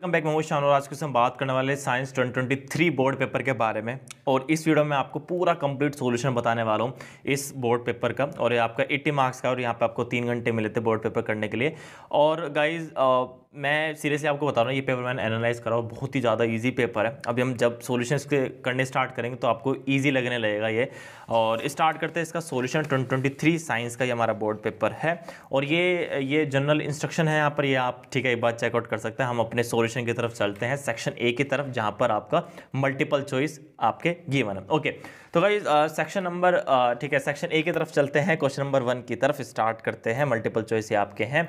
Welcome back Mohammad Shah और आज कुछ हम बात करने वाले साइंस 2023 बोर्ड पेपर के बारे में और इस वीडियो में आपको पूरा कंप्लीट सॉल्यूशन बताने वाला हूँ इस बोर्ड पेपर का और ये आपका 80 मार्क्स का और यहाँ पे आपको तीन घंटे मिले थे बोर्ड पेपर करने के लिए और गाइज मैं सीरियसली आपको बता रहा हूँ ये पेपर मैंने एनालाइज करा हूँ बहुत ही ज़्यादा इजी पेपर है अभी हम जब सॉल्यूशंस के करने स्टार्ट करेंगे तो आपको इजी लगने लगेगा ये और स्टार्ट करते हैं इसका सॉल्यूशन 2023 साइंस का ये हमारा बोर्ड पेपर है और ये ये जनरल इंस्ट्रक्शन है यहाँ पर ये आप ठीक है एक बार चेकआउट कर सकते हैं हम अपने सोल्यूशन की तरफ चलते हैं सेक्शन ए की तरफ जहाँ पर आपका मल्टीपल चॉइस आपके गीवन है ओके तो भाई सेक्शन नंबर ठीक है सेक्शन ए की तरफ चलते हैं क्वेश्चन नंबर वन की तरफ स्टार्ट करते हैं मल्टीपल चॉइस आपके हैं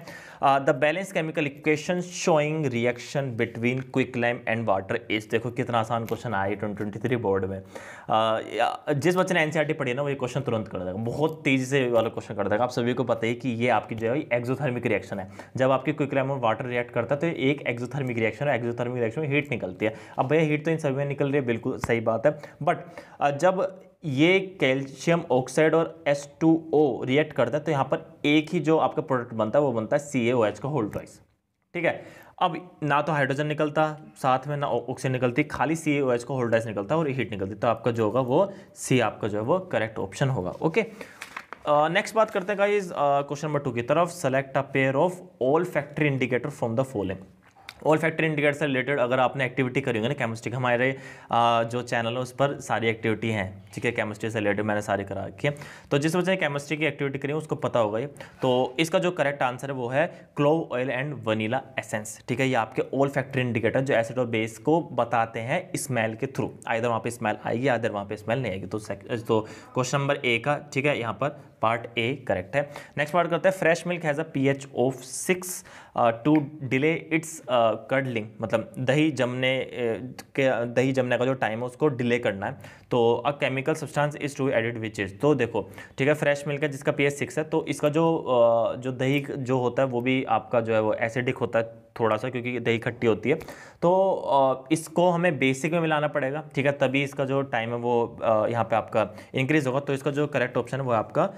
the balance chemical equation showing reaction between quick lime and water is देखो कितना आसान क्वेश्चन आया ट्वेंटी ट्वेंटी बोर्ड में uh, जिस बच्चे ने एनसीईआरटी e पढ़ी ना वो ये क्वेश्चन तुरंत कर देगा बहुत तेजी से वाला क्वेश्चन कर देगा आप सभी को पता है कि ये आपकी जो है एक्जोथर्मिक रिएक्शन है जब आपकी क्विक लाइम और वाटर रिएक्ट करता है तो एक एक्जोथर्मिक रिएक्शन है एक्जोथर्मिक रिएक्शन में हीट निकलती है अब भैया हीट तो इन सभी में निकल रही है बिल्कुल सही बात है बट uh, जब ये कैल्शियम ऑक्साइड और H2O रिएक्ट करता है तो यहाँ पर एक ही जो आपका प्रोडक्ट बनता है वो बनता है सी एच का होल्ड राइस ठीक है अब ना तो हाइड्रोजन निकलता साथ में ना ऑक्सीजन निकलती खाली सी ए ओ एच का होल्ड राइस निकलता और हीट निकलती तो आपका जो होगा वो सी आपका जो है वो करेक्ट ऑप्शन होगा ओके नेक्स्ट बात करते हैं गाइज क्वेश्चन नंबर टू की तरफ select a pair of olfactory indicator from the following olfactory indicator से रिलेटेड अगर आपने एक्टिविटी करी होगी ना केमिस्ट्री हमारे जो चैनल है उस पर सारी एक्टिविटी हैं ठीक है केमिस्ट्री से रिलेटेड मैंने सारी करा रखी है तो जिस वजह से केमिस्ट्री की एक्टिविटी करी है उसको पता होगा ये तो इसका जो करेक्ट आंसर है वो है clove oil and vanilla essence ठीक है ये आपके ऑल फैक्टर इंडिकेटर जो एसिड और बेस को बताते हैं स्मेल के थ्रू आधर वहाँ पर स्मेल आएगी आधर वहाँ पर स्मेल नहीं आएगी तो क्वेश्चन नंबर ए का ठीक है यहाँ पर पार्ट ए करेक्ट है नेक्स्ट पार्ट करते हैं fresh milk has a P H of six to delay its curdling मतलब दही जमने uh, के दही जमने का जो टाइम है उसको डिले करना है तो a chemical substance is to added which is तो देखो ठीक है फ्रेश मिल्क है जिसका पी एच सिक्स है तो इसका जो uh, जो दही जो होता है वो भी आपका जो है वो एसिडिक होता है थोड़ा सा क्योंकि दही खट्टी होती है तो uh, इसको हमें बेसिक में मिलाना पड़ेगा ठीक है तभी इसका जो टाइम है वो यहाँ पे आपका इंक्रीज़ होगा तो इसका जो करेक्ट ऑप्शन है वो आपका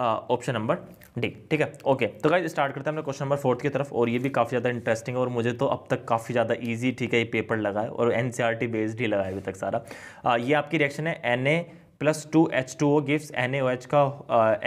ऑप्शन नंबर डी ठीक है ओके तो गाइज स्टार्ट करते हैं हमने क्वेश्चन नंबर फोर्थ की तरफ और ये भी काफ़ी ज़्यादा इंटरेस्टिंग है और मुझे तो अब तक काफ़ी ज़्यादा ईजी ठीक है ये पेपर लगा है और एन बेस्ड e ही लगा है अभी तक सारा आ, ये आपकी रिएक्शन है N A plus two H two O gives N A O H का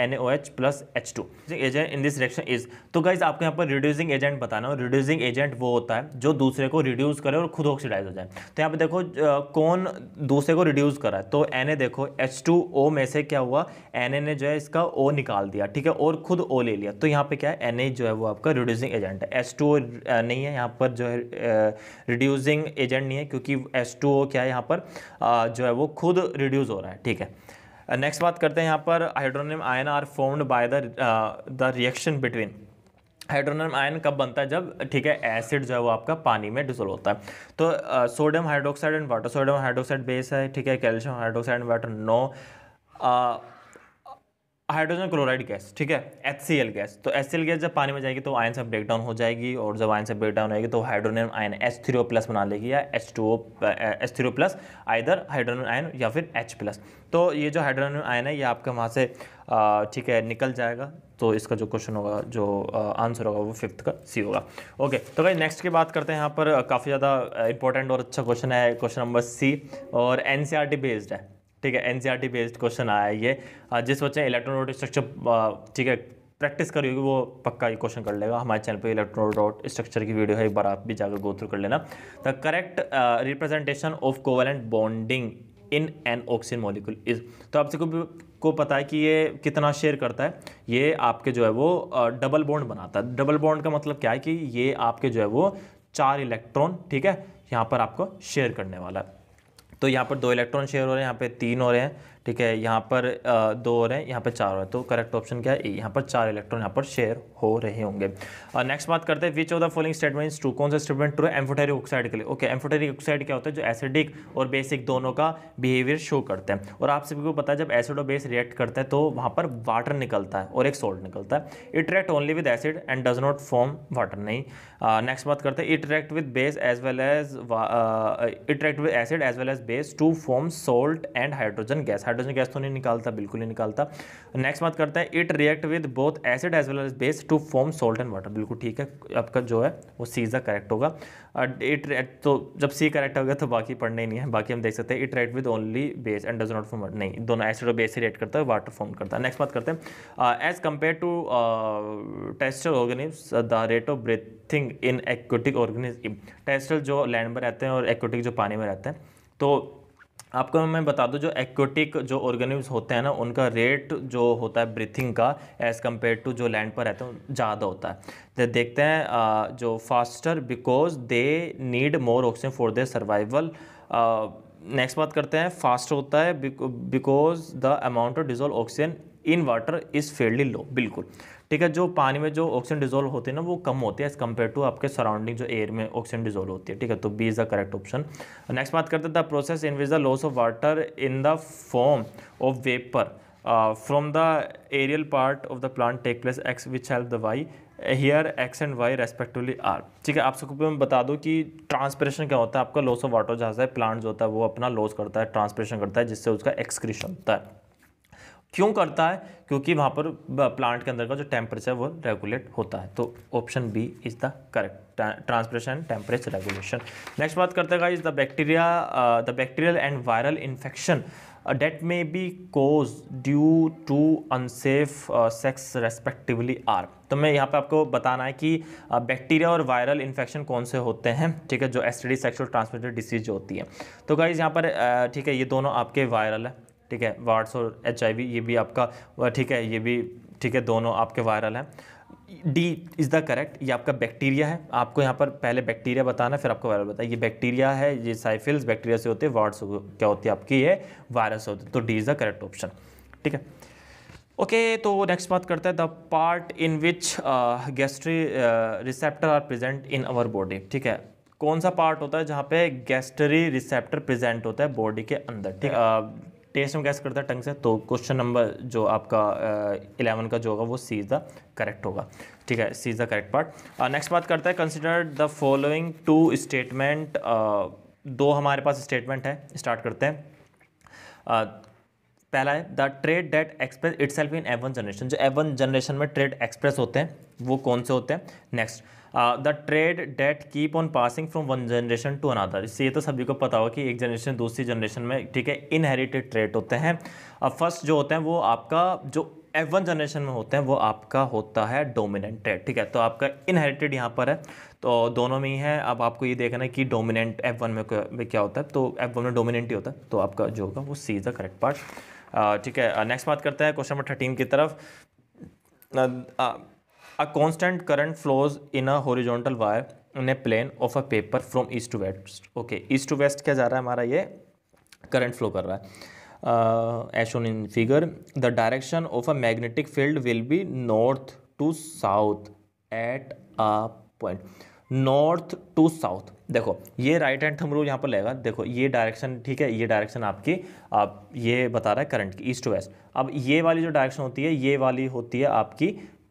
N A O H plus H two agent in this direction is तो गाइज आपको यहाँ पर रिड्यूसिंग एजेंट बताना हो रिड्यूसिंग एजेंट वो होता है जो दूसरे को रिड्यूस करे और खुद ऑक्सीडाइज हो जाए तो यहाँ पर देखो uh, कौन दूसरे को रिड्यूस करा है तो एन ए देखो एच टू ओ में से क्या हुआ एन ए ने जो है इसका ओ निकाल दिया ठीक है और खुद ओ ले लिया तो यहाँ पर क्या है एन ए जो है वो आपका रिड्यूसिंग एजेंट है एच टू ओ नहीं है यहाँ पर जो है रिड्यूसिंग uh, एजेंट नहीं है क्योंकि एच टू ओ क्या है यहाँ पर uh, जो है वो खुद रिड्यूस हो रहा है ठीक है है uh, नेक्स्ट बात करते हैं यहाँ पर hydronium ion are formed by the the reaction between hydronium ion कब बनता है जब ठीक है एसिड जो है वो आपका पानी में डिसोल्व होता है तो sodium hydroxide and water sodium hydroxide base है ठीक है calcium hydroxide and water no hydrogen chloride gas ठीक है एच गैस तो एच गैस जब पानी में जाएगी तो आयन से ब्रेकडाउन हो जाएगी और जब आयन से ब्रेकडाउन आएगी होगी तो hydrogen ion H three O plus बना लेगी या H two O H three O plus either hydrogen ion या फिर एच प्लस तो ये जो हाइड्रोजन आयन है ये आपके वहाँ से ठीक है निकल जाएगा तो इसका जो क्वेश्चन होगा जो आंसर होगा वो फिफ्थ का सी होगा ओके तो भाई नेक्स्ट की बात करते हैं यहाँ पर काफ़ी ज़्यादा इंपॉर्टेंट और अच्छा क्वेश्चन है क्वेश्चन नंबर सी और एन बेस्ड e है ठीक है एन बेस्ड क्वेश्चन आया है ये जिस बच्चे इलेक्ट्रॉन डॉट स्ट्रक्चर ठीक है प्रैक्टिस करी होगी वो पक्का ये क्वेश्चन कर लेगा हमारे चैनल पे इलेक्ट्रॉन डॉट स्ट्रक्चर की वीडियो है एक बार आप भी जाकर गो थ्रू कर लेना the correct representation of covalent bonding in an oxygen molecule is तो आपसे को को पता है कि ये कितना शेयर करता है ये आपके जो है वो डबल बॉन्ड बनाता है डबल बॉन्ड का मतलब क्या है कि ये आपके जो है वो चार इलेक्ट्रॉन ठीक है यहाँ पर आपको शेयर करने वाला है तो यहाँ पर दो इलेक्ट्रॉन शेयर हो रहे हैं यहाँ पे तीन हो रहे हैं ठीक है यहाँ पर दो और हैं यहाँ पर चार और हैं तो करेक्ट ऑप्शन क्या है ए यहाँ पर चार इलेक्ट्रॉन यहाँ पर शेयर हो रहे होंगे नेक्स्ट बात करते हैं which of the following statements to कौन सा स्टेटमेंट ट्रू एम्फोटेरिक ऑक्साइड के लिए ओके एम्फोटेरिक ऑक्साइड क्या होता है जो एसिडिक और बेसिक दोनों का बिहेवियर शो करते हैं और आप सभी को पता है जब एसिड और बेस रिएक्ट करते हैं तो वहाँ पर वाटर निकलता है और एक सोल्ट निकलता है it react only with acid and does not form water नहीं नेक्स्ट बात करते हैं it react with base as well as it react with acid as well as base to form salt and hydrogen gas hydrogen gas तो नहीं निकालता बिल्कुल नहीं निकालता नेक्स्ट बात करते हैं it react with both acid as well as base to form salt and water बिल्कुल ठीक है आपका जो है वो सी इज़ करेक्ट होगा इट तो जब सी करेक्ट होगा तो बाकी पढ़ने ही नहीं है बाकी हम देख सकते हैं it react with only base and does not form नहीं दोनों एसिड और बेस से रिएक्ट करता है वाटर फॉर्म करता है नेक्स्ट बात करते हैं as compared to terrestrial organism the rate of breathing in aquatic organism टेस्टल जो लैंड में रहते हैं और एक्वेटिक जो पानी में रहते हैं तो आपको मैं बता दूं जो एक्वेटिक जो ऑर्गेनिम्स होते हैं ना उनका रेट जो होता है ब्रीथिंग का एज़ कम्पेयर टू जो लैंड पर रहते हैं ज़्यादा होता है तो देखते हैं जो faster because they need more oxygen for their survival next बात करते हैं फास्ट होता है because the amount of dissolve oxygen in water is fairly low बिल्कुल ठीक है जो पानी में जो ऑक्सीजन डिजोल्व होते हैं ना वो कम होते हैं एज कम्पेयर टू आपके सराउंडिंग जो एयर में ऑक्सीजन डिजोल्व होती है ठीक है तो B is the correct option next बात करते हैं the process in which the loss of water in the form of vapour from the aerial part of the plant take place X which help the Y here X and Y respectively are ठीक है आप सबको मैं बता दूं कि transpiration क्या होता है आपका लॉस ऑफ वाटर जहाँ है प्लांट जो होता है वो अपना लॉस करता है ट्रांसप्रेशन करता है जिससे उसका एक्सक्रीशन होता है क्यों करता है क्योंकि वहाँ पर प्लांट के अंदर का जो टेम्परेचर वो रेगुलेट होता है तो option B is the correct transpiration temperature regulation next बात करते हैं is the bacteria the bacterial and viral infection that may be cause due to unsafe sex respectively are तो मैं यहाँ पे आपको बताना है कि बैक्टीरिया uh, और वायरल इन्फेक्शन कौन से होते हैं ठीक है जो S T D sexual transmitted disease होती है तो गाइज़ यहाँ पर uh, ठीक है ये दोनों आपके वायरल है ठीक है वार्ड्स और एच ये भी आपका ठीक है ये भी ठीक है दोनों आपके वायरल हैं डी इज़ द करेक्ट ये आपका बैक्टीरिया है आपको यहाँ पर पहले बैक्टीरिया बताना फिर आपको वायरल बताया ये बैक्टीरिया है ये साइफिल्स बैक्टीरिया से होते हैं वार्ड्स क्या होती है आपकी ये वायरस होते तो D is the correct option ठीक है ओके okay, तो नेक्स्ट बात करते हैं the part in which gustatory receptor are present in our body ठीक है कौन सा पार्ट होता है जहाँ पे गैस्ट्री रिसेप्टर प्रेजेंट होता है बॉडी के अंदर ठीक है टेस्ट में कैसे करता है टंग से तो क्वेश्चन नंबर जो आपका इलेवन का जो होगा वो सी इज़ द करेक्ट होगा ठीक है C is the correct part next बात करता है consider the following two statement दो हमारे पास स्टेटमेंट है स्टार्ट करते हैं uh, पहला है the trait that express it's in F one generation जो एवन जनरेशन में ट्रेड एक्सप्रेस होते हैं वो कौन से होते हैं next the trait that keep on passing from one generation to another इससे ये तो सभी को पता हो कि एक जनरेशन दूसरी जनरेशन में ठीक है इनहेरिटेड ट्रेड होते हैं फर्स्ट uh, जो होते हैं वो आपका जो एफ वन जनरेशन में होते हैं वो आपका होता है डोमिनेंट ट्रेड ठीक है तो आपका इनहेरिटेड यहाँ पर है तो दोनों में ही है अब आपको ये देखना है कि डोमिनेंट एफ वन में क्या होता है तो एफ वन में डोमिनेंट ही होता है तो आपका जो होगा वो C is the correct part ठीक है नेक्स्ट uh, बात करते हैं क्वेश्चन नंबर थर्टीन की तरफ uh, A constant current flows in a horizontal wire in a plane of a paper from east to west. Okay, east to west क्या जा रहा है हमारा ये current flow कर रहा है. Uh, as shown in figure, the direction of a magnetic field will be north to south at a point. North to south देखो ये राइट हैंड थम रूल यहाँ पर लगेगा देखो ये डायरेक्शन ठीक है ये डायरेक्शन आपकी आप ये बता रहा है करंट की ईस्ट टू वेस्ट अब ये वाली जो डायरेक्शन होती है ये वाली होती है आपकी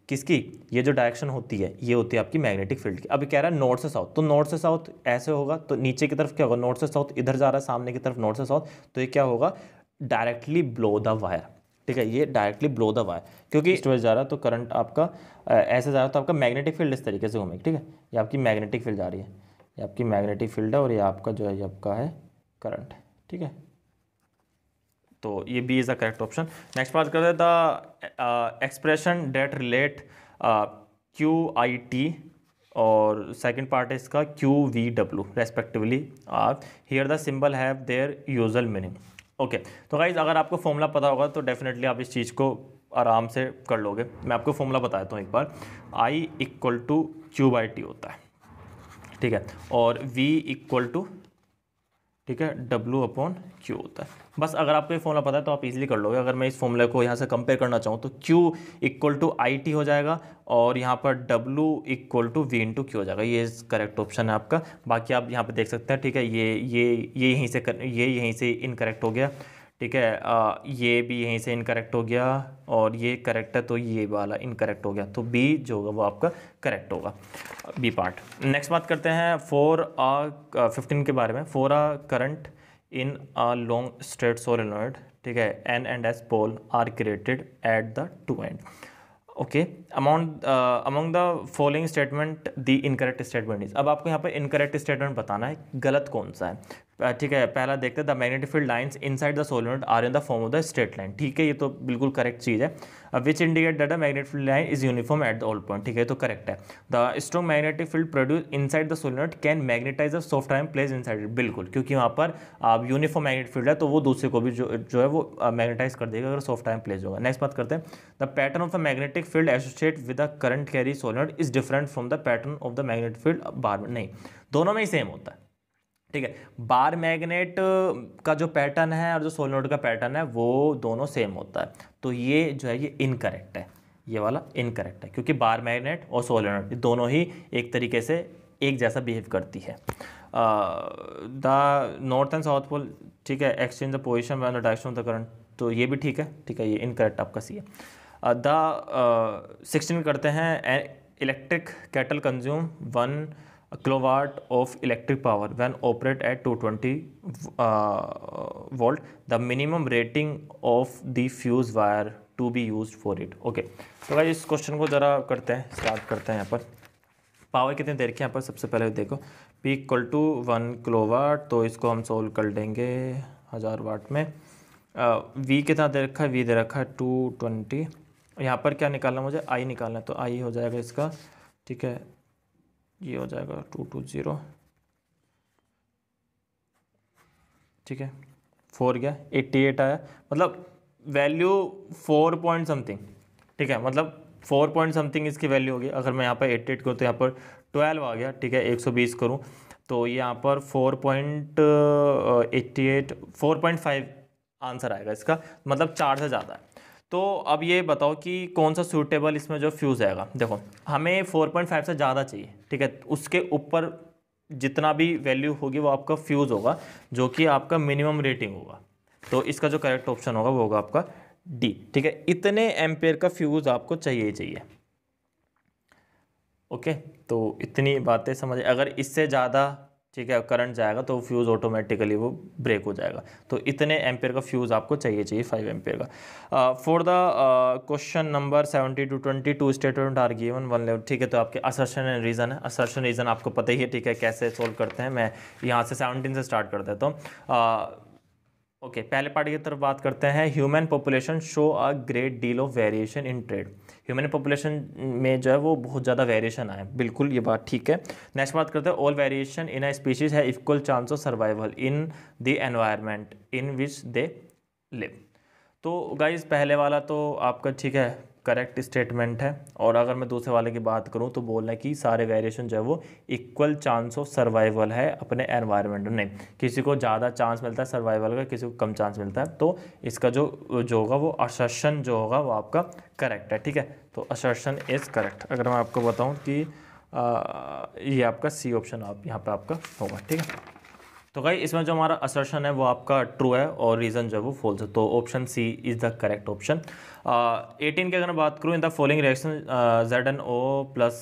किसकी ये जो डायरेक्शन होती है ये होती है आपकी मैग्नेटिक फील्ड की अभी कह रहा है नॉर्थ से साउथ तो नॉर्थ से साउथ ऐसे होगा तो नीचे की तरफ क्या होगा नॉर्थ से साउथ इधर जा रहा है सामने की तरफ नॉर्थ से साउथ तो ये क्या होगा डायरेक्टली ब्लो द वायर ठीक है ये डायरेक्टली ब्लो द वायर क्योंकि इस जा रहा है तो करंट आपका ऐसे जा रहा है तो आपका मैग्नेटिक फील्ड इस तरीके से घूमेगी ठीक है ये आपकी मैग्नेटिक फील्ड जा रही है ये आपकी मैग्नेटिक फील्ड है और ये आपका जो है ये आपका है करंट ठीक है तो ये B is the correct option next बात करते हैं the expression that relate Q I T और सेकंड पार्ट है इसका Q V W respectively are here the symbol have their usual meaning okay तो गाइज अगर आपको फॉर्मूला पता होगा तो डेफिनेटली आप इस चीज़ को आराम से कर लोगे मैं आपको फॉर्मूला बता देता हूँ एक बार I equal to Q by T होता है ठीक है और वी इक्वल टू ठीक है W अपॉन Q होता है बस अगर आपको ये फॉर्मूला पता है तो आप इजीली कर लोगे अगर मैं इस फॉर्मूले को यहाँ से कंपेयर करना चाहूँ तो Q equal to I T हो जाएगा और यहाँ पर W equal to V to Q हो जाएगा ये करेक्ट ऑप्शन है आपका बाकी आप यहाँ पे देख सकते हैं ठीक है ये ये ये यहीं से कर, ये यहीं से इनकरेक्ट हो गया ठीक है आ, ये भी यहीं से इनकरेक्ट हो गया और ये करेक्ट है तो ये वाला इनकरेक्ट हो गया तो बी जो होगा वो आपका करेक्ट होगा बी पार्ट नेक्स्ट बात करते हैं फोर आ फिफ्टीन के बारे में for a current in a long straight solenoid ठीक है N end S pole are created at the two end okay amount among the following statement the incorrect statement is अब आपको यहाँ पर इनकरेक्ट स्टेटमेंट बताना है गलत कौन सा है ठीक है पहला देखते हैं the magnetic field lines inside the solenoid are in the form of the straight line ठीक है ये तो बिल्कुल करेक्ट चीज़ है which indicate that the magnetic field line is uniform at the all point ठीक है तो करेक्ट है the strong magnetic field produce inside the solenoid can magnetize a soft iron place inside बिल्कुल क्योंकि वहाँ पर आप uniform magnetic field है तो वो दूसरे को भी जो जो है वो मैग्नेटाइज कर देगा अगर सॉफ्ट आयन प्लेस होगा नेक्स्ट बात करते हैं the pattern of the magnetic field associate with the current carry solenoid is different from the pattern of the magnetic field bar नहीं दोनों में ही सेम होता है ठीक है बार मैग्नेट का जो पैटर्न है और जो सोलोनोड का पैटर्न है वो दोनों सेम होता है तो ये जो है ये इनकरेक्ट है ये वाला इनकरेक्ट है क्योंकि बार मैग्नेट और सोलोनोड दोनों ही एक तरीके से एक जैसा बिहेव करती है the north and south pole ठीक है exchange the position when direction of the current तो ये भी ठीक है ठीक है ये इनकरेक्ट आपका सी है द सिक्सटीन करते हैं electric kettle consume one kilowatt of electric power when operate at 220 twenty volt the minimum rating of the fuse wire to be use for it okay तो भाई इस क्वेश्चन को ज़रा करते हैं स्टार्ट करते हैं यहाँ पर पावर कितने देर के यहाँ पर सबसे पहले देखो P equal to one kilowatt तो इसको हम सोल्व कर लेंगे हज़ार वाट में वी uh, कितना दे रखा है वी दे रखा है टू ट्वेंटी यहाँ पर क्या निकालना मुझे आई निकालना है तो आई हो जाएगा इसका ठीक है ये हो जाएगा टू टू ज़ीरो ठीक है फोर गया एट्टी एट आया मतलब वैल्यू फोर पॉइंट समथिंग ठीक है मतलब फोर पॉइंट समथिंग इसकी वैल्यू होगी अगर मैं यहाँ पर एट्टी एट करूँ तो यहाँ पर ट्वेल्व आ गया ठीक है एक सौ बीस करूँ तो यहाँ पर four point eighty eight four point five answer आएगा इसका मतलब चार से ज़्यादा है तो अब ये बताओ कि कौन सा सूटेबल इसमें जो फ्यूज़ आएगा देखो हमें 4.5 से ज़्यादा चाहिए ठीक है उसके ऊपर जितना भी वैल्यू होगी वो आपका फ्यूज़ होगा जो कि आपका मिनिमम रेटिंग होगा तो इसका जो करेक्ट ऑप्शन होगा वो होगा आपका डी ठीक है इतने एम्पेयर का फ्यूज़ आपको चाहिए ही चाहिए ओके तो इतनी बातें समझ अगर इससे ज़्यादा ठीक है करंट जाएगा तो फ्यूज़ ऑटोमेटिकली वो ब्रेक हो जाएगा तो इतने एम्पेयर का फ्यूज़ आपको चाहिए चाहिए फाइव एम्पेयर का for the question number seventy two twenty two statement are given one level ठीक है तो आपके असर्शन एंड रीज़न है असर्शन रीज़न आपको पता ही है ठीक है कैसे सोल्व करते हैं मैं यहाँ से सेवनटीन से स्टार्ट कर देता हूँ ओके okay, पहले पार्ट की तरफ बात करते हैं human population show a great deal of variation in trait human population में जो है वो बहुत ज़्यादा वेरिएशन आए बिल्कुल ये बात ठीक है नेक्स्ट बात करते हैं all variation in a species है equal chance of survival in the environment in which they live तो गाइज पहले वाला तो आपका ठीक है करेक्ट स्टेटमेंट है और अगर मैं दूसरे वाले की बात करूँ तो बोलना है कि सारे वेरिएशन जो है वो इक्वल चांस ऑफ सर्वाइवल है अपने एनवायरनमेंट में किसी को ज़्यादा चांस मिलता है सर्वाइवल का किसी को कम चांस मिलता है तो इसका जो जो होगा वो असर्शन जो होगा वो आपका करेक्ट है ठीक है तो असर्शन इज़ करेक्ट अगर मैं आपको बताऊँ कि आ, ये आपका सी ऑप्शन आप यहाँ पर आपका होगा ठीक है तो भाई इसमें जो हमारा असर्शन है वो आपका ट्रू है और रीज़न जो है वो फॉल्स है तो option C is the correct option eighteen की अगर मैं बात करूँ in the following reaction Z N O plus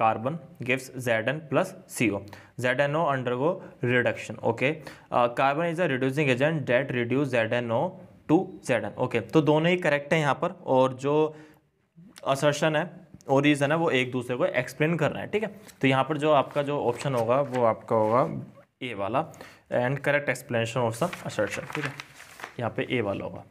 carbon gives Z N plus C O Z N O undergo reduction okay carbon is a reducing agent that reduce Z N O to Z N okay तो दोनों ही correct हैं यहाँ पर और जो assertion है और reason है वो एक दूसरे को एक्सप्लेन कर रहे हैं ठीक है तो यहाँ पर जो आपका जो ऑप्शन होगा वो आपका होगा ए वाला and correct explanation of the assertion ठीक है यहाँ पे ए वाला होगा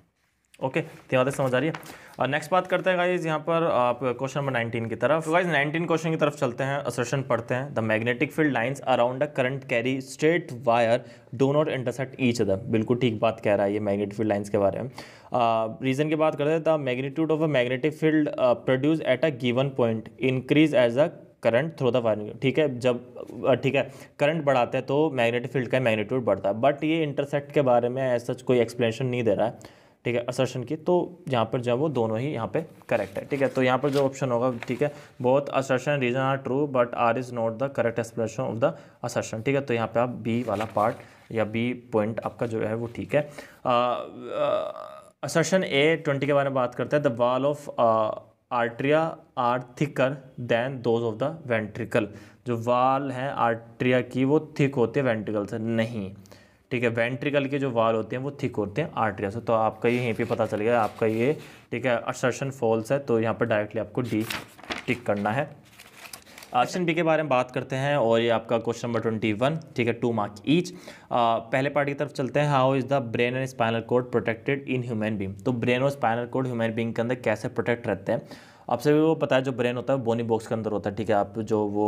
ओके तो बातें समझ आ रही है नेक्स्ट uh, बात करते हैं गाइज यहाँ पर आप क्वेश्चन नंबर 19 की तरफ गाइज 19 क्वेश्चन की तरफ चलते हैं असर्शन पढ़ते हैं the magnetic field lines around a current carry straight wire do not intersect each other बिल्कुल ठीक बात कह रहा है ये मैग्नेटिक फील्ड लाइंस के बारे में रीजन uh, की बात करते हैं the magnitude of a magnetic field produce at a given point increase as a current through the wiring ठीक है जब ठीक है करंट बढ़ाते हैं तो मैग्नेटिक फील्ड का मैग्नीट्यूड बढ़ता है बट ये इंटरसेक्ट के बारे में ऐसा सच कोई एक्सप्लेनेशन नहीं दे रहा है ठीक है असर्शन की तो यहाँ पर जो है वो दोनों ही यहाँ पे करेक्ट है ठीक है तो यहाँ पर जो ऑप्शन होगा ठीक है बहुत assertion reason are true but R is not the correct explanation of the assertion ठीक है तो यहाँ पे आप बी वाला पार्ट या बी पॉइंट आपका जो है वो ठीक है असर्शन ए ट्वेंटी के बारे में बात करते हैं the wall of atria are thicker than those of the ventricle जो वाल हैं आर्ट्रिया की वो थिक होते हैं वेंट्रिकल से नहीं ठीक है वेंट्रिकल के जो वाल होते हैं वो थिक होते हैं आर्ट्रिया से तो आपका ये यहीं पे पता चल गया आपका ये ठीक है असर्शन फॉल्स है तो यहाँ पर डायरेक्टली आपको डी टिक करना है ऑप्शन बी के बारे में बात करते हैं और ये आपका क्वेश्चन नंबर ट्वेंटी वन ठीक है टू मार्क ईच पहले पार्ट की तरफ चलते हैं how is the brain and spinal cord protected in human being तो ब्रेन और स्पाइनल कोड ह्यूमन बींग के अंदर कैसे प्रोटेक्ट रहते हैं आप सभी वो पता है जो ब्रेन होता है बोनी बॉक्स के अंदर होता है ठीक है आप जो वो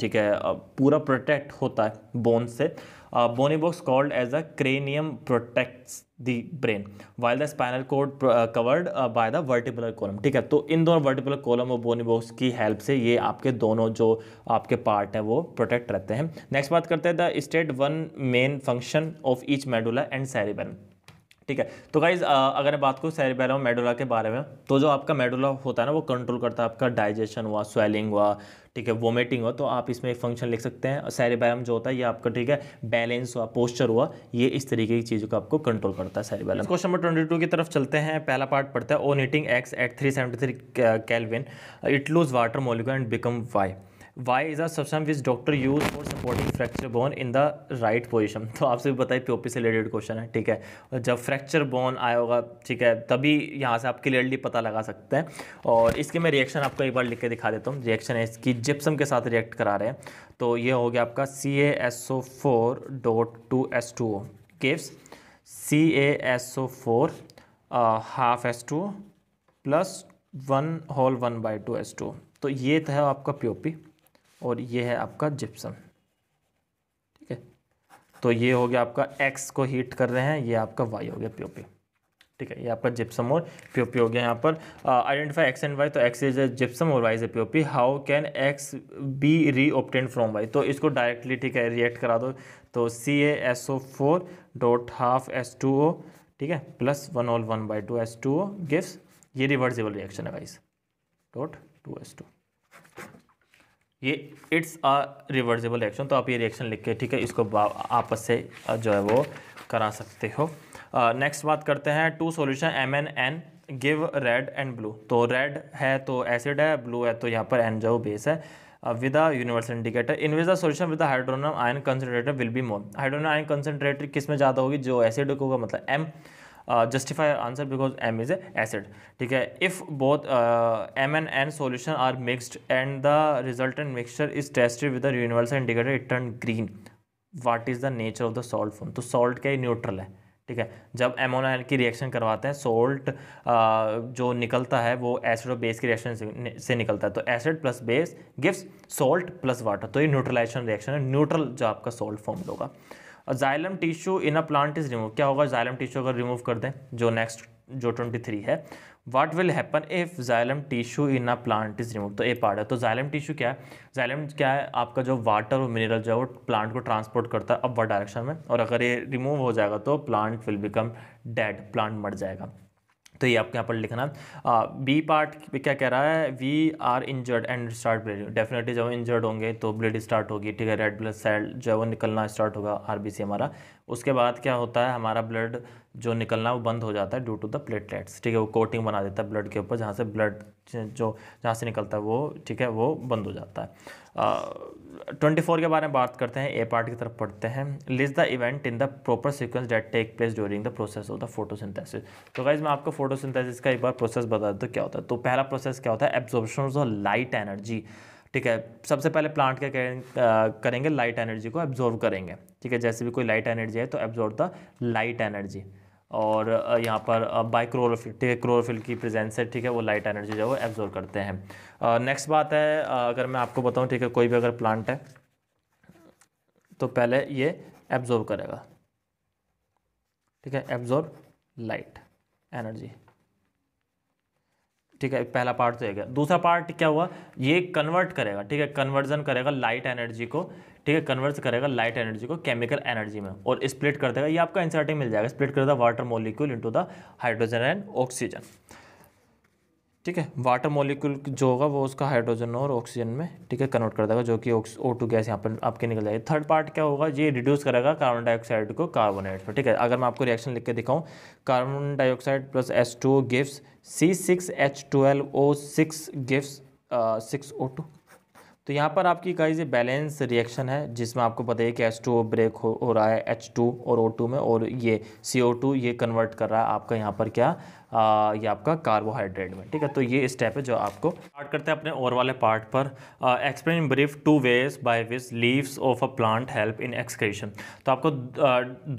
ठीक है पूरा प्रोटेक्ट होता है बोन से bony box called as a cranium protects the brain while the spinal cord covered by the vertebral column ठीक है तो इन दोनों वर्टिपुलर कॉलम और बोनी बॉक्स की हेल्प से ये आपके दोनों जो आपके पार्ट हैं वो प्रोटेक्ट रहते हैं नेक्स्ट बात करते हैं the state one main function of each medulla and cerebellum ठीक है तो गाइज uh, अगर मैं बात करूँ सैरिबेलम मेडोला के बारे में तो जो आपका मेडोला होता है ना वो कंट्रोल करता है आपका डाइजेशन हुआ स्वेलिंग हुआ ठीक है वोमिटिंग हो तो आप इसमें एक फंक्शन लिख सकते हैं सैरिबैलम जो होता है ये आपका ठीक है बैलेंस हुआ पोस्चर हुआ ये इस तरीके की चीज़ों को आपको कंट्रोल करता है cerebellum question number twenty two की तरफ चलते हैं पहला पार्ट पड़ता है on heating X at three seventy three kelvin it lose water molecule and become Y Y is a substance which doctor use for supporting fracture bone in the right position तो आपसे भी बताइए POP से related question है ठीक है जब fracture bone आया होगा ठीक है तभी यहाँ से आप क्लियरली पता लगा सकते हैं और इसके मैं रिएक्शन आपको एक बार लिख के दिखा देता हूँ रिएक्शन है इसकी जिप्सम के साथ रिएक्ट करा रहे हैं तो ये हो गया आपका C A S O four dot two S two O gives C A S O four half S two plus one whole one by two S two तो ये था आपका पीओपी और ये है आपका जिप्सम ठीक है तो ये हो गया आपका एक्स को हीट कर रहे हैं ये आपका वाई हो गया पीओपी ठीक है ये आपका जिप्सम और पीओपी हो गया यहाँ पर आइडेंटिफाई एक्स एंड वाई तो एक्स इज ए जिप्सम और Y is a POP how can X be re obtained from Y तो इसको डायरेक्टली ठीक है रिएक्ट करा दो तो C A S O four dot half S two O ठीक है plus one whole one by two S two O gives ये रिवर्सिबल रिएक्शन है वाइज डॉट टू एस टू ये इट्स अ रिवर्सिबल रिएक्शन तो आप ये रिएक्शन लिख के ठीक है इसको आपस से जो है वो करा सकते हो नेक्स्ट बात करते हैं two solution M and N give red and blue तो रेड है तो एसिड है ब्लू है तो यहाँ पर एन जो बेस है with a universal indicator in which the solution with hydronium ion concentration will be more hydronium ion concentration किस में ज़्यादा होगी जो एसिड होगा मतलब M justify answer because M is a acid ठीक है if both M and N solution are mixed and the resultant mixture is tested with universal indicator it turn green what is the nature of the salt form तो salt क्या neutral है ठीक है जब एमोनाइल की reaction करवाते हैं salt uh, जो निकलता है वो एसिड और बेस की रिएक्शन से, से निकलता है तो acid plus base gives salt plus water तो ये न्यूट्रलाइजेशन रिएक्शन है न्यूट्रल जो आपका सोल्ट फॉर्म होगा और xylem tissue in a plant is remove क्या होगा जाइलम टिश्यू अगर रिमूव कर दें जो नेक्स्ट जो ट्वेंटी थ्री है what will happen if xylem tissue in a plant is remove तो ए पार्ट है तो जाइलम टिश्यू क्या है जाइलम क्या है आपका जो वाटर और मिनरल जो है वो प्लांट को ट्रांसपोर्ट करता है अपवर्ड डायरेक्शन में और अगर ये रिमूव हो जाएगा तो plant will become dead plant मर जाएगा तो ये आपको यहाँ पर लिखना बी पार्ट क्या कह रहा है we are injured and start bleeding definitely जब इंजर्ड होंगे तो ब्लीड स्टार्ट होगी ठीक है रेड ब्लड सेल जो है वो निकलना स्टार्ट होगा आर हमारा उसके बाद क्या होता है हमारा ब्लड जो निकलना वो बंद हो जाता है ड्यू टू द प्लेटलेट्स ठीक है वो कोटिंग बना देता है ब्लड के ऊपर जहाँ से ब्लड जो जहाँ से निकलता है वो ठीक है वो बंद हो जाता है ट्वेंटी फोर के बारे में बात करते हैं ए पार्ट की तरफ पढ़ते हैं list the event in the proper sequence that take place during the process of the photosynthesis तो गाइज मैं आपको फोटोसिंथेसिस का एक बार प्रोसेस बता दूँ तो क्या होता है तो पहला प्रोसेस क्या होता है एब्जॉर्बेशन ऑफ लाइट एनर्जी ठीक है सबसे पहले प्लांट क्या करेंगे लाइट एनर्जी को एब्जॉर्व करेंगे ठीक है जैसे भी कोई लाइट एनर्जी है तो एब्जॉर्व द लाइट एनर्जी और यहाँ पर बाई क्लोरोफिल ठीक है क्लोरोफिल की प्रेजेंस है ठीक है वो लाइट एनर्जी जो है वो एब्जॉर्व करते हैं नेक्स्ट बात है अगर मैं आपको बताऊँ ठीक है कोई भी अगर प्लांट है तो पहले ये एब्जॉर्व करेगा ठीक है एब्जॉर्व लाइट एनर्जी ठीक है पहला पार्ट तो है दूसरा पार्ट क्या हुआ ये कन्वर्ट करेगा ठीक है कन्वर्जन करेगा लाइट एनर्जी को ठीक है कन्वर्ट करेगा लाइट एनर्जी को केमिकल एनर्जी में और स्प्लिट कर देगा ये आपका एनसीआरटी मिल जाएगा स्प्लिट कर देगा water molecule into the hydrogen and oxygen ठीक है वाटर मॉलिक्यूल जो होगा वो उसका हाइड्रोजन और ऑक्सीजन में ठीक है कन्वर्ट कर देगा जो कि ओ टू गैस यहाँ पर आपके निकल जाएगी थर्ड पार्ट क्या होगा ये रिड्यूस करेगा कार्बन डाइऑक्साइड को कार्बोनेट पर ठीक है अगर मैं आपको रिएक्शन लिख के दिखाऊँ carbon dioxide plus S two gives C six H twelve O six gives six O two तो यहाँ पर आपकी गाइज ये बैलेंस रिएक्शन है जिसमें आपको पता है कि एस टू ब्रेक हो, हो रहा है एच टू और ओ टू में और ये सी ओ टू ये कन्वर्ट कर रहा है आपका यहाँ पर क्या ये आपका कार्बोहाइड्रेट में ठीक है तो ये स्टेप है जो आपको स्टार्ट करते हैं अपने और वाले पार्ट पर explain in brief two ways by which leaves of a plant help in excretion तो आपको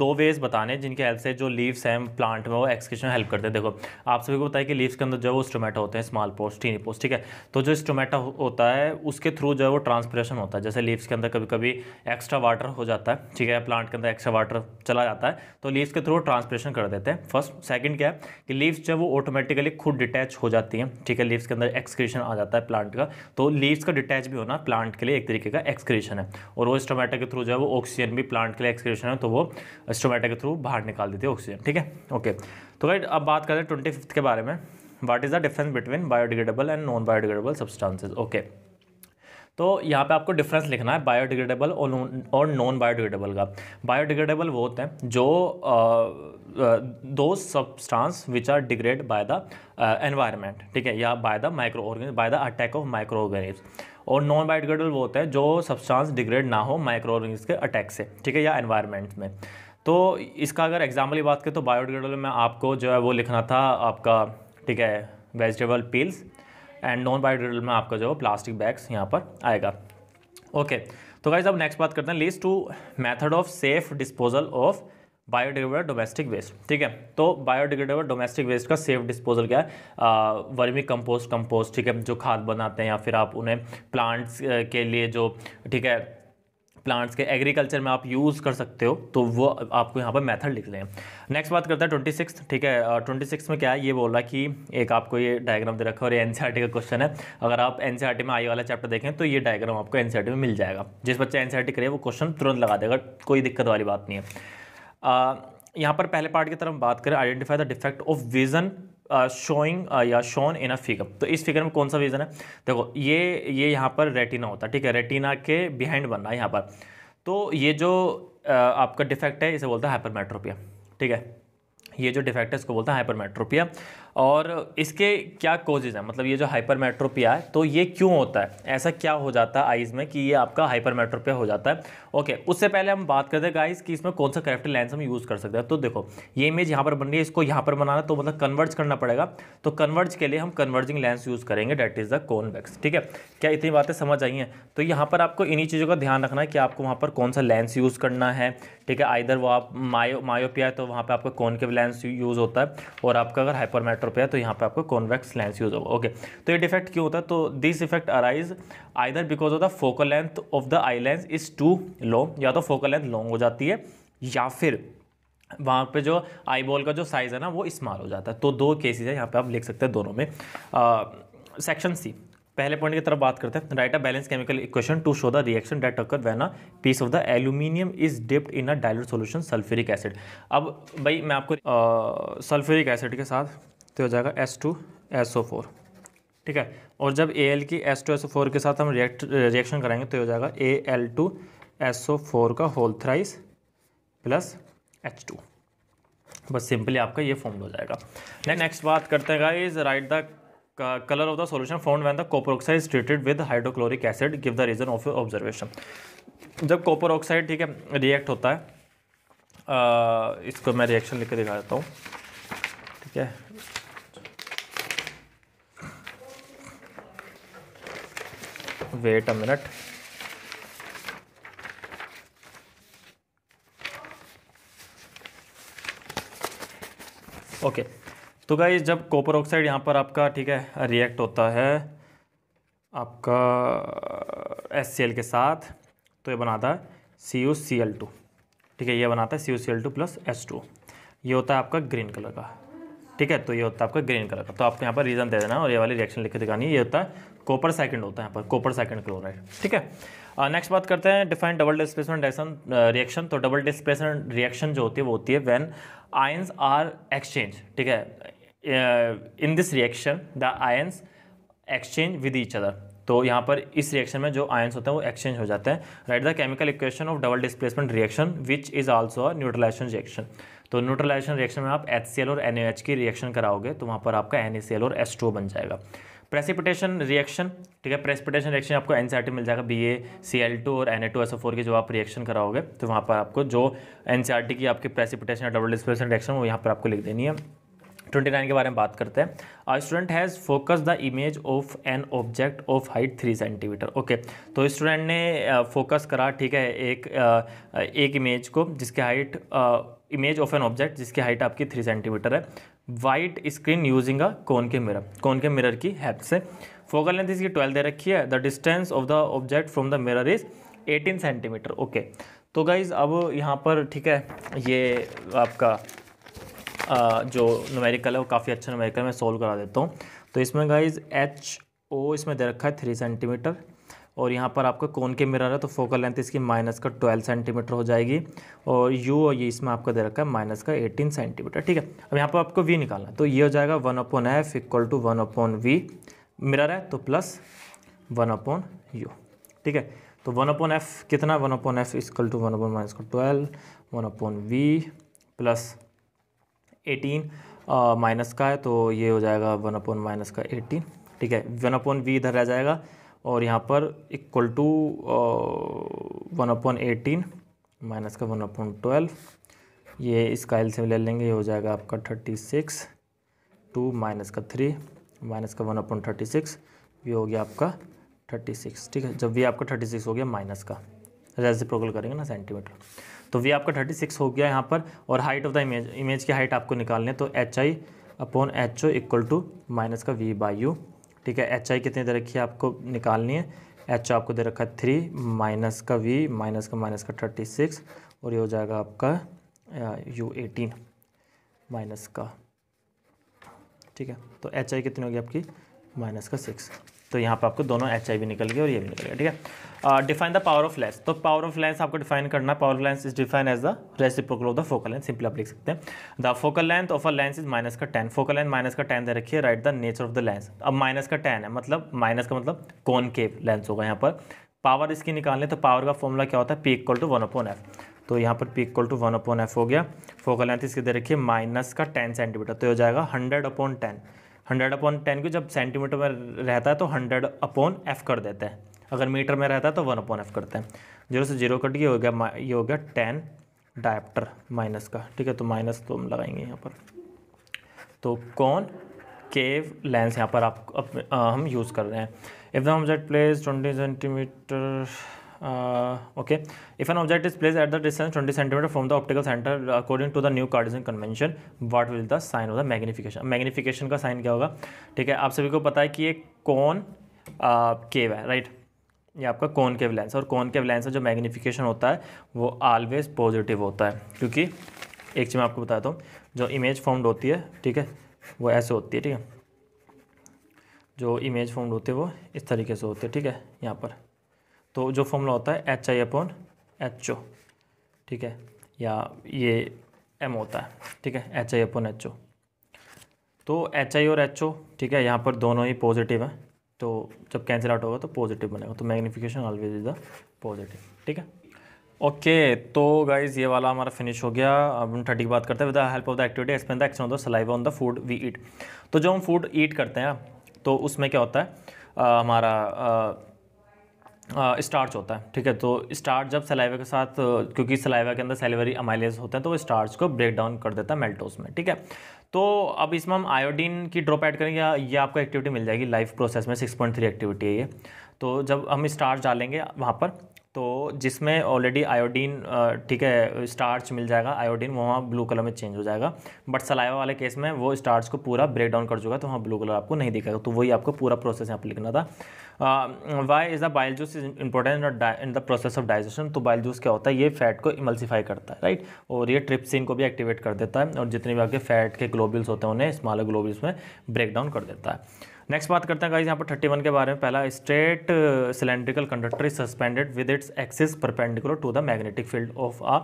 दो वेज बताने जिनके हेल्प से जो लीव्स हैं प्लांट में वो एक्सक्रेशन हेल्प करते हैं देखो आप सभी को बताया कि लीव्स के अंदर जो है वो स्टोमेटा होते हैं स्मॉल पोस्ट टीनी पोस्ट ठीक है तो जो स्टोमेटा होता है उसके थ्रू जो है वो ट्रांसप्रेशन होता है जैसे लीव्स के अंदर कभी कभी एक्स्ट्रा वाटर हो जाता है ठीक है प्लांट के अंदर एक्स्ट्रा वाटर चला जाता है तो लीव्स के थ्रू ट्रांसप्रेशन कर देते हैं फर्स्ट सेकेंड क्या है कि लीव्स लीव्स जो है वो ऑटोमेटिकली खुद डिटैच हो जाती हैं ठीक है लीव्स के अंदर एक्सक्रीशन आ जाता है प्लांट का तो लीव्स का डिटैच भी होना प्लांट के लिए एक तरीके का एक्सक्रीशन है और वो स्टोमेटा के थ्रू जो है वो ऑक्सीजन भी प्लांट के लिए एक्सक्रीशन है तो वो स्टोमेटा के थ्रू बाहर निकाल देती है ऑक्सीजन ठीक है ओके तो भाई अब बात करें ट्वेंटी के बारे में what is the difference between biodegradable and non biodegradable substances okay तो यहाँ पे आपको डिफरेंस लिखना है बायोडिग्रेडेबल और नॉन बायोडिग्रेडेबल का बायोडिग्रेडेबल वो होते हैं जो दो substance which are degrade by the environment ठीक है या by the micro organisms by the attack of micro organisms और नॉन बायोडिग्रेडेबल वो होते हैं जो सब्सटांस डिग्रेड ना हो माइक्रो ऑर्गेनिज के अटैक से ठीक है या एनवायरमेंट में तो इसका अगर एग्जाम्पल की बात करें तो बायोडिग्रेडेबल में आपको जो है वो लिखना था आपका ठीक है vegetable peels and non biodegradable में आपका जो है प्लास्टिक बैग्स यहाँ पर आएगा ओके तो गाइज अब नेक्स्ट बात करते हैं list two method of safe disposal of biodegradable domestic waste ठीक है तो बायोडिग्रेडेबल डोमेस्टिक वेस्ट का सेफ डिस्पोजल क्या है वर्मी कंपोस्ट कंपोस्ट ठीक है जो खाद बनाते हैं या फिर आप उन्हें प्लांट्स के लिए जो ठीक है प्लांट्स के एग्रीकल्चर में आप यूज़ कर सकते हो तो वो आपको यहाँ पर मेथड लिख लें नेक्स्ट बात करता है ट्वेंटी सिक्स ठीक है ट्वेंटी सिक्स में क्या है ये बोल रहा है कि एक आपको ये डायग्राम दे रखा है और एन e का क्वेश्चन है अगर आप एन e में आई वाला चैप्टर देखें तो ये डायग्राम आपको एन e में मिल जाएगा जिस बच्चे एन करे वो क्वेश्चन तुरंत लगा देगा कोई दिक्कत वाली बात नहीं है यहाँ पर पहले पार्ट की तरफ बात करें identify the defect of vision showing uh, uh, या शोन इन अ फिगर तो इस फिगर में कौन सा विजन है देखो ये ये यहाँ पर रेटिना होता है ठीक है रेटिना के बिहाइंड बनना है यहाँ पर तो ये जो uh, आपका डिफेक्ट है इसे बोलता है हाइपरमेट्रोपिया ठीक है ये जो डिफेक्ट है इसको बोलता है हाइपरमेट्रोपिया और इसके क्या कोजेज़ हैं मतलब ये जो हाइपरमेट्रोपिया है तो ये क्यों होता है ऐसा क्या हो जाता है आइज़ में कि ये आपका हाइपरमेट्रोपिया हो जाता है ओके उससे पहले हम बात करते हैं गाइज़ कि इसमें कौन सा करेक्टर लेंस हम यूज़ कर सकते हैं तो देखो ये इमेज यहाँ पर बन रही है इसको यहाँ पर बनाना तो मतलब कन्वर्ज करना पड़ेगा तो कन्वर्ज के लिए हम कन्वर्जिंग लेंस यूज़ करेंगे डेट इज़ द कॉन्वेक्स ठीक है क्या इतनी बातें समझ आई हैं तो यहाँ पर आपको इन्हीं चीज़ों का ध्यान रखना है कि आपको वहाँ पर कौन सा लेंस यूज़ करना है ठीक है आइधर वो आप मायो मायोपिया तो वहाँ पर आपका कौन के लेंस यूज़ होता है और आपका अगर हाइपरमेट्रो डिफेक्ट रुपया तो यहाँ पे आपको कॉन्वेक्स लेंस यूज होगा ओके तो ये डिफेक्ट क्यों होता है तो this effect arise either because of the focal length of the eye lens is too long या तो फोकल लेंथ लॉन्ग हो जाती है या फिर वहाँ पे जो आई बॉल का जो साइज़ है ना वो स्मॉल हो जाता है तो दो केसेस है यहाँ पे आप लिख सकते हैं दोनों में सेक्शन सी पहले पॉइंट की तरफ बात करते हैं write a balance chemical equation to show the reaction that occur when a piece of the aluminium is dipped in a dilute solution sulphuric acid अब भाई मैं आपको सल्फ्यूरिक एसिड के साथ तो हो जाएगा S two S O four ठीक है और जब ए एल की S two S O four के साथ हम रिएक्ट रिएक्शन कराएंगे तो हो जाएगा A L two S O four का whole thrice plus H two बस सिंपली आपका ये फॉर्म हो जाएगा नेक्स्ट बात करते हैं is write the colour of the solution found when the copper oxide treated with hydrochloric acid give the reason of observation जब कॉपर ऑक्साइड ठीक है रिएक्ट होता है आ, uh, इसको मैं रिएक्शन लिख के दिखा देता हूँ ठीक है wait a minute okay okay. तो गाइज जब कॉपर ऑक्साइड यहाँ पर आपका ठीक है रिएक्ट होता है आपका एस के साथ तो ये बनाता है C U C L two ठीक है ये बनाता है C U C L two plus S two ये होता है आपका ग्रीन कलर का ठीक है तो ये होता है आपका ग्रीन कलर का तो आपको यहाँ पर रीजन दे देना और ये वाली रिएक्शन लिख के दिखानी ये होता है कॉपर सेकंड होता है यहाँ पर कॉपर सेकंड क्लोराइड ठीक है नेक्स्ट बात करते हैं define double displacement reaction reaction तो डबल डिस्प्लेसमेंट रिएक्शन जो होती है वो होती है वेन आयंस आर एक्सचेंज ठीक है in this reaction the ions exchange with each other तो यहाँ पर इस रिएक्शन में जो आयंस होते हैं वो एक्सचेंज हो जाते हैं write the chemical equation of double displacement reaction which is also neutralisation reaction तो न्यूट्रलाइजेशन रिएक्शन में आप एच और एन की रिएक्शन कराओगे तो वहाँ पर आपका एन और एस बन जाएगा प्रेसिपिटेशन रिएक्शन ठीक है प्रेसिपिटेशन रिएक्शन आपको एन मिल जाएगा B A C L two और N A two S O four की जो आप रिएक्शन कराओगे तो वहाँ पर आपको जो एन सी आर टी की आपकी प्रेसिपिटेशन डबल डिस्प्लेसन रिएक्शन वो यहाँ पर आपको लिख देनी है ट्वेंटी नाइन के बारे में बात करते हैं a student has focus the image of an object of height three centimetre okay तो स्टूडेंट ने फोकस करा ठीक है एक एक इमेज को जिसकी height image of an object जिसकी हाइट आपकी थ्री सेंटीमीटर है white screen using a concave mirror concave mirror की हेल्प से फोकल लेंथ इसकी ट्वेल्व दे रखी है the distance of the object from the mirror is eighteen centimetre okay तो गाइज अब यहाँ पर ठीक है ये आपका आ, जो नोमेरिकल है वो काफ़ी अच्छा नुमेरिकल मैं सोल्व करा देता हूँ तो इसमें गाइज एच ओ इसमें दे रखा है थ्री सेंटीमीटर और यहाँ पर आपका कौन के मिरर है तो फोकल लेंथ इसकी माइनस का ट्वेल्व सेंटीमीटर हो जाएगी और यू और ये इसमें आपका दे रखा है माइनस का एटीन सेंटीमीटर ठीक है अब यहाँ पर आपको वी निकालना है तो ये हो जाएगा one upon F equal to one upon V mirror है तो प्लस वन अपॉन यू ठीक है तो वन अपॉन एफ कितना one upon F equal to one upon minus का twelve one upon V plus eighteen minus का है तो ये हो जाएगा वन अपॉन माइनस का एटीन ठीक है वन अपॉन वी इधर रह जाएगा और यहाँ पर equal to one upon eighteen minus का वन अपॉन ट्वेल्व ये इसका एल से ले लेंगे ये हो जाएगा आपका थर्टी सिक्स टू माइनस का थ्री माइनस का वन अपॉन थर्टी सिक्स ये हो गया आपका थर्टी सिक्स ठीक है जब भी आपका थर्टी सिक्स हो गया माइनस का जैसे प्रोकल करेंगे ना सेंटीमीटर तो वी आपका थर्टी सिक्स हो गया यहाँ पर और height of the image image की हाइट आपको निकालने तो H I upon H O equal to minus का वी बाई यू ठीक है एच आई कितनी दे रखी है आपको निकालनी है एच आपको दे रखा है थ्री माइनस का वी माइनस का माइनस का थर्टी सिक्स और ये हो जाएगा आपका यू एटीन माइनस का ठीक है तो एच आई कितनी होगी आपकी माइनस का सिक्स तो यहाँ पर आपको दोनों एच निकल गया और ये भी निकल गया ठीक है define the power of lens तो पावर ऑफ लेंस आपको डिफाइन करना power of lens is define as the reciprocal of the focal length simply आप लिख सकते हैं the focal length of a lens is minus का टेन फोकल लेंथ माइनस का टेन दे रखिए write the nature of the lens अब minus का टेन है मतलब माइनस का मतलब कौन केव लेंस होगा यहाँ पर पावर इसकी निकालने तो पावर का फॉर्मूला क्या होता है P equal to one upon F तो यहाँ पर P equal to one upon F हो गया फोकल लेंथ इसके दे रखिए माइनस का टेन सेंटीमीटर तो हो जाएगा hundred upon ten hundred upon ten क्यों जब सेंटीमीटर में रहता है तो हंड्रेड अपॉन एफ़ कर देते हैं अगर मीटर में रहता है तो वन अपॉन एफ़ करते हैं जीरो से जीरो कट ये हो गया ये हो गया टेन डायप्टर माइनस का ठीक है तो माइनस तो हम लगाएंगे यहाँ पर तो कौन केव लेंस यहाँ पर आप अप, आ, हम यूज़ कर रहे हैं if the object place twenty centimetre okay if an object is placed at the distance 20 centimeter from the optical center according to the new cartesian convention what will the sign of the magnification magnification का sign क्या होगा ठीक है आप सभी को पता है कि ये कौन केव है राइट right? ये आपका कौन केव लेंस और कौन केव लेंस में जो मैग्निफिकेशन होता है वो ऑलवेज पॉजिटिव होता है क्योंकि एक चीज़ मैं आपको बताता हूँ जो इमेज फॉर्म्ड होती है ठीक है वो ऐसे होती है ठीक है जो इमेज फॉर्म्ड होती है वो इस तरीके से होती है ठीक है यहाँ पर तो जो फॉर्मूला होता है H I upon H O ठीक है या ये एम होता है ठीक है H I upon H O तो एच आई और एच ओ ठीक है यहाँ पर दोनों ही पॉजिटिव हैं तो जब कैंसिल आउट होगा तो पॉजिटिव बनेगा तो magnification always is the positive ठीक है ओके okay, तो गाइज ये वाला हमारा फिनिश हो गया अब हम थर्टी की बात करते हैं with the help of the activity explain the action of the saliva on the food we eat तो जब हम फूड ईट करते हैं तो उसमें क्या होता है आ, हमारा आ, स्टार्च होता है ठीक है तो स्टार्च जब सलाइवा के साथ क्योंकि सलाइवा के अंदर सेलिवरी अमाइलेज होते हैं तो वो स्टार्च को ब्रेक डाउन कर देता है मेल्टोस में ठीक है तो अब इसमें हम आयोडीन की ड्रॉप ऐड करेंगे या ये आपको एक्टिविटी मिल जाएगी लाइफ प्रोसेस में 6.3 एक्टिविटी है ये तो जब हम स्टार्च डालेंगे वहाँ पर तो जिसमें ऑलरेडी आयोडीन ठीक है स्टार्च मिल जाएगा आयोडीन वहाँ ब्लू कलर में चेंज हो जाएगा बट सलाइवा वाले केस में वो स्टार्च को पूरा ब्रेक डाउन कर चुका तो वहाँ ब्लू कलर आपको नहीं दिखेगा तो वही आपको पूरा प्रोसेस यहाँ पर लिखना था why is the bile juice is important in the process of digestion तो बाइल जूस क्या होता है ये फैट को इमल्सीफाई करता है राइट और ये ट्रिप्सिन को भी एक्टिवेट कर देता है और जितने भी आपके फैट के ग्लोबल्स होते हैं उन्हें स्मॉलर ग्लोबल्स में ब्रेक डाउन कर देता है नेक्स्ट बात करते हैं गाइज यहाँ पर थर्टी वन के बारे में पहला straight cylindrical conductor is suspended with its axis perpendicular to the magnetic field of a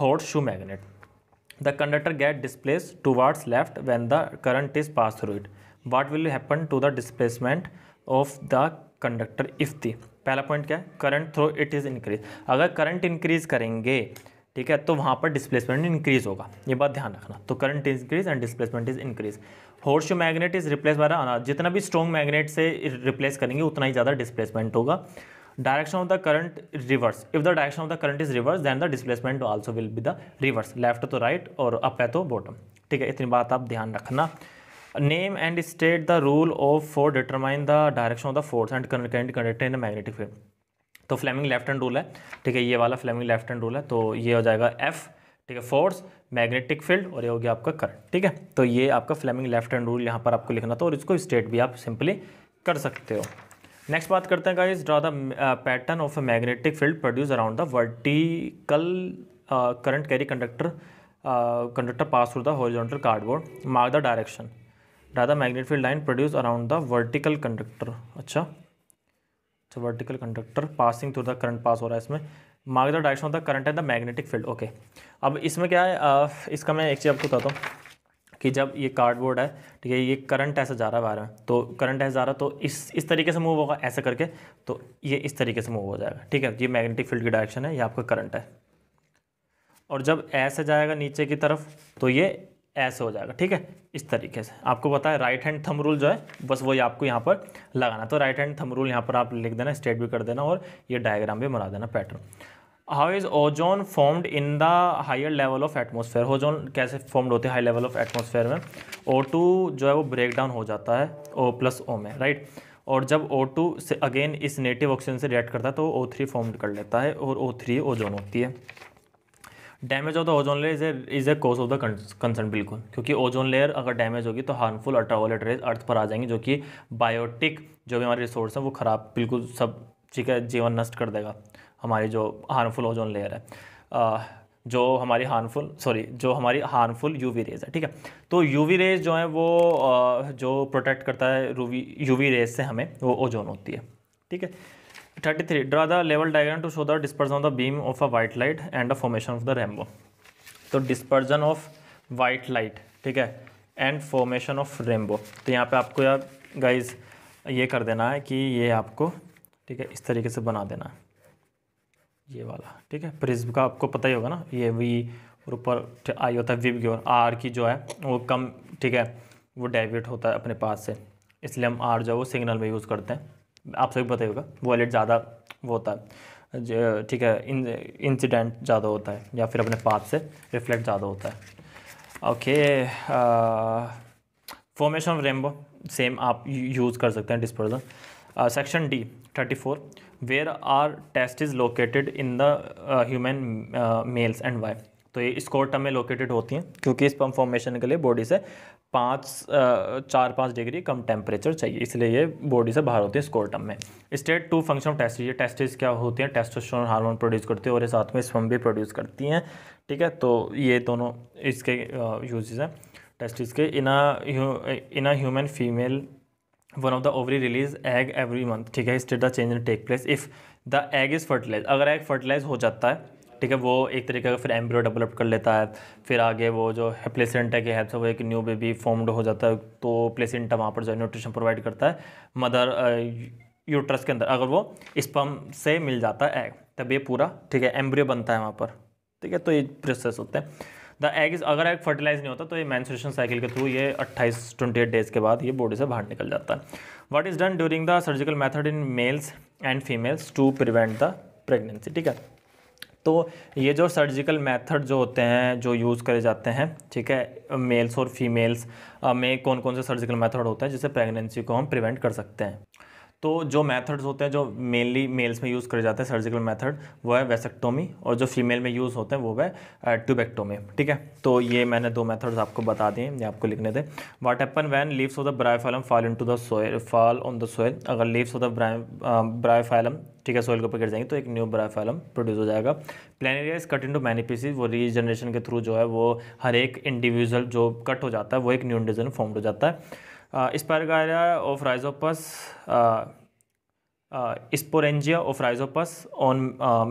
horseshoe magnet the conductor get displace towards left when the current is pass through it what will happen to the displacement of the conductor if the पहला point क्या है current through it is increase अगर current increase करेंगे ठीक है तो वहाँ पर डिस्प्लेसमेंट इंक्रीज होगा ये बात ध्यान रखना तो current increase and displacement is increase horse magnet is replace by अनार जितना भी स्ट्रॉन्ग मैग्नेट से रिप्लेस करेंगे उतना ही ज़्यादा डिस्प्लेसमेंट होगा direction of the current reverse if the direction of the current is reverse then the displacement also will be the reverse left तो right और अप है तो बॉटम ठीक है इतनी बात आप ध्यान रखना name and state the rule of four determine the direction of the force and current current in magnetic field तो फ्लेमिंग लेफ्ट हैंड रूल है ठीक है ये वाला फ्लेमिंग लेफ्ट हैंड रूल है तो ये हो जाएगा एफ ठीक है फोर्स मैग्नेटिक फील्ड और ये हो गया आपका करंट ठीक है तो ये आपका फ्लेमिंग लेफ्ट हैंड रूल यहाँ पर आपको लिखना था और इसको स्टेट भी आप सिंपली कर सकते हो नेक्स्ट बात करते हैं guys draw the pattern of a magnetic field produce around the vertical current carry conductor conductor pass through the horizontal cardboard mark the direction draw the magnet field line produce around the vertical conductor अच्छा तो vertical conductor passing through the current pass हो रहा है इसमें mark the direction of the current and the magnetic field okay अब इसमें क्या है आ, इसका मैं एक चीज़ आपको बताता हूँ कि जब ये कार्डबोर्ड है ठीक है ये करंट ऐसे जा रहा है बाहर में तो करंट ऐसे जा रहा है तो इस इस तरीके से मूव होगा ऐसे करके तो ये इस तरीके से मूव हो जाएगा ठीक है ये मैग्नेटिक फील्ड की डायरेक्शन है ये आपका करंट है और जब ऐसे जाएगा नीचे की तरफ तो ये ऐसे हो जाएगा ठीक है इस तरीके से आपको पता है राइट हैंड थम रूल जो है बस वही आपको यहाँ पर लगाना तो राइट हैंड थम रूल यहाँ पर आप लिख देना स्टेट भी कर देना और ये डायग्राम भी बना देना pattern how is ozone formed in the higher level of atmosphere ozone कैसे फॉर्म्ड होते हैं हाई लेवल ऑफ एटमोसफेयर में ओ टू जो है वो ब्रेक डाउन हो जाता है ओ प्लस ओ में राइट और जब ओ टू से अगेन इस नेटिव ऑक्सीजन से रिएक्ट करता है तो ओ थ्री फॉर्म कर लेता है और ओ थ्री ओजोन होती है damage of the ozone layer is a cause of the concern बिल्कुल क्योंकि ओजोन लेयर अगर डैमेज होगी तो हार्मफुल अल्ट्रावायलेट रेज अर्थ पर आ जाएंगे जो कि बायोटिक जो भी हमारे रिसोर्स हैं वो ख़राब बिल्कुल सब ठीक है जीवन नष्ट कर देगा हमारी जो हार्मफुल ओजोन लेयर है आ, जो हमारी हार्मफुल सॉरी जो हमारी हार्मफुल यूवी रेज है ठीक है तो यूवी रेज जो है वो जो प्रोटेक्ट करता है यूवी रेज से हमें वो ओजोन होती है ठीक है thirty three draw the level diagram to show the dispersion of the beam of a white light and a formation of the rainbow तो डिस्पर्जन ऑफ वाइट लाइट ठीक है एंड फॉर्मेशन ऑफ रेमबो तो यहाँ पे आपको यार guys ये कर देना है कि ये आपको ठीक है इस तरीके से बना देना है ये वाला ठीक है प्रिज्म का आपको पता ही होगा ना ये वी और ऊपर आई होता है विब ग्योर आर की जो है वो कम ठीक है वो डेविट होता है अपने पास से इसलिए हम आर जो है वो सिग्नल में यूज़ करते हैं आप सभी पता ही होगा वॉलेट ज़्यादा वो होता है ठीक है इन इंसिडेंट ज़्यादा होता है या फिर अपने पाथ से रिफ्लेक्ट ज़्यादा होता है okay formation of rainbow same आप यूज़ कर सकते हैं dispersion section D thirty four where are test is located in the human males and why तो ये स्कोर्टम में लोकेटेड होती हैं क्योंकि इस पम्प फॉर्मेशन के लिए बॉडी से पाँच चार पाँच डिग्री कम टेम्परेचर चाहिए इसलिए ये बॉडी से बाहर होती है स्कोर्टम में state two function of testis ये टेस्टिस क्या होती हैं टेस्टोस्टेरोन हार्मोन प्रोड्यूस करती है और ये साथ में स्पम भी प्रोड्यूस करती हैं ठीक है तो ये दोनों इसके यूजेज हैं टेस्टिस के इन in a human female one of the ovary release egg every month ठीक है state the change take place if the egg is fertilize अगर एग फर्टिलाइज हो जाता है ठीक है वो एक तरीके का फिर एम्ब्रियो डेवलप कर लेता है फिर आगे वो जो है प्लेसेंटा के हेल्प से वो एक न्यू बेबी फॉर्म्ड हो जाता है तो प्लेसेंटा वहाँ पर जो है न्यूट्रिशन प्रोवाइड करता है मदर यूट्रस के अंदर अगर वो स्पम से मिल जाता है एग तब ये पूरा ठीक है एम्ब्रियो बनता है वहाँ पर ठीक है तो ये प्रोसेस होता है द एग इज़ अगर एग फर्टिलाइज नहीं होता तो ये मैंसुरेशन साइकिल के थ्रू ये 28 एट डेज़ के बाद ये बॉडी से बाहर निकल जाता है what is done during the surgical method in males and females to prevent the pregnancy ठीक है तो ये जो सर्जिकल मेथड जो होते हैं जो यूज़ करे जाते हैं ठीक है मेल्स और फीमेल्स में कौन कौन से सर्जिकल मेथड होते हैं जिससे प्रेगनेंसी को हम प्रिवेंट कर सकते हैं तो जो मेथड्स होते हैं जो मेनली मेल्स में यूज़ करे जाते हैं सर्जिकल मेथड वो है वेसेक्टोमी और जो फीमेल में यूज़ होते हैं वो है ट्यूबेक्टोमी ठीक है तो ये मैंने दो मेथड्स आपको बता दिए ये आपको लिखने थे what happen when leaves of the bryophyllum fall into the soil fall on the soil अगर लीव्स ऑफ द ब्रायफाइलम ठीक है सोयल के ऊपर गिर जाएंगे तो एक न्यू ब्रायफाइलम प्रोड्यूस हो जाएगा planaria is cut in many pieces वो रीजनरेशन के थ्रू जो है वो हर एक इंडिविजुअल जो कट हो जाता है वो एक न्यू इंडिविजुअल फॉर्म हो जाता है Spargaria of rhizopus uh, of rhizopus on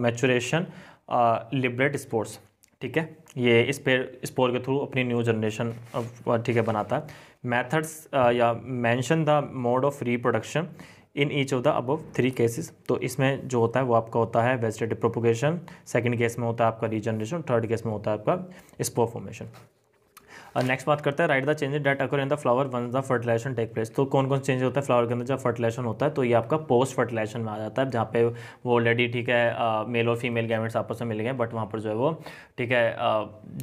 maturation on sports uh, uh, ठीक है ये स्पेर स्पोर के थ्रू अपनी न्यू जनरेशन uh, ठीक है बनाता है मैथड्स या mention the mode of reproduction in each of the above three cases तो इसमें जो होता है वो आपका होता है वेजिटेटिव प्रोपोगेशन सेकेंड केस में होता है आपका रीजनरेशन थर्ड केस में होता है आपका स्पोर फॉर्मेशन और नेक्स्ट बात करते हैं write the change that occur in the flower when the fertilization take place तो कौन कौन चेंज होता है फ्लावर के अंदर जब फर्टिलाइजेशन होता है तो ये आपका पोस्ट फर्टिलाइजेशन में आ जाता है जहाँ पे वो ऑलरेडी ठीक है मेल और फीमेल गैमेट्स आपस में मिल गए बट वहाँ पर जो है वो ठीक है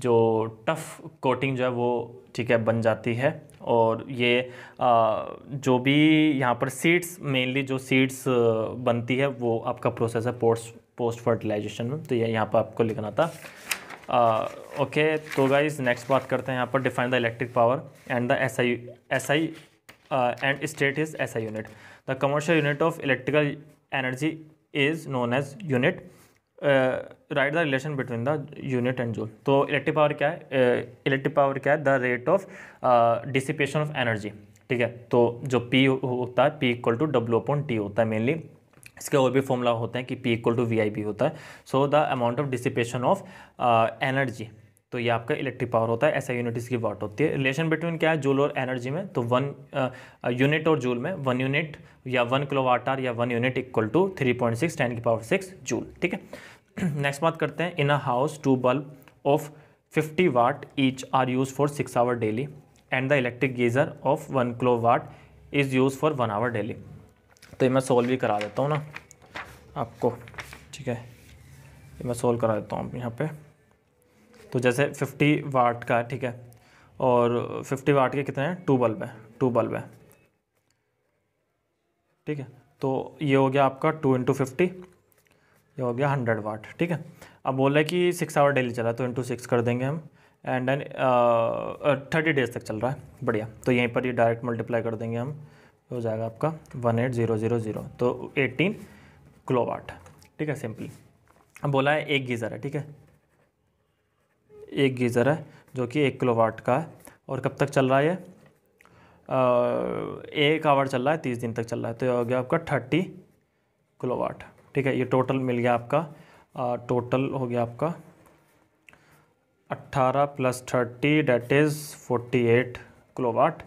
जो टफ कोटिंग जो है वो ठीक है बन जाती है और ये आ, जो भी यहाँ पर सीड्स मेनली जो सीड्स बनती है वो आपका प्रोसेस है पोस्ट पोस्ट फर्टिलाइजेशन में तो ये यह यहाँ पर आपको लिखना था ओके uh, तो गाइज नेक्स्ट बात करते हैं यहाँ पर define the electric power and the S I S I and state is S I unit the commercial unit of electrical energy is known as unit write the relation between the unit and joule तो electric power क्या है electric uh, power क्या है the rate of dissipation of energy ठीक है तो जो P होता है P equal to W upon T होता है मेनली इसके और भी फॉर्मूला होते हैं कि P equal to V I B होता है so the amount of dissipation of energy तो ये आपका इलेक्ट्रिक पावर होता है ऐसा यूनिट इसकी वाट होती है रिलेशन बिटवीन क्या है जूल और एनर्जी में तो वन यूनिट uh, uh, और जूल में वन यूनिट या वन किलो वाट आर या one unit equal to three point six ten की पावर सिक्स जूल ठीक है नेक्स्ट बात करते हैं in a house two bulb of fifty watt each are use for six hour daily and the electric geyser of one kilo watt is use for one hour daily तो ये मैं solve भी करा देता हूँ ना आपको ठीक है ये मैं सोल्व करा देता हूँ यहाँ पे तो जैसे 50 वाट का है ठीक है और 50 वाट के कितने हैं टू बल्ब है टू बल्ब है ठीक है तो ये हो गया आपका टू इंटू फिफ्टी ये हो गया हंड्रेड वाट ठीक है अब बोल रहे हैं कि सिक्स आवर डेली चला है तो इंटू सिक्स कर देंगे हम एंड देन थर्टी डेज तक चल रहा है बढ़िया तो यहीं पर ये डायरेक्ट मल्टीप्लाई कर देंगे हम हो जाएगा आपका one eight zero zero zero तो एटीन क्लोवाट ठीक है सिंपली अब बोला है एक गीज़र है ठीक है एक गीज़र है जो कि एक किलोवाट का है और कब तक चल रहा है ये एक आवर चल रहा है तीस दिन तक चल रहा है तो ये हो गया आपका थर्टी किलोवाट ठीक है ये टोटल मिल गया आपका आ, टोटल हो गया आपका अट्ठारह plus thirty that is forty eight kilowatt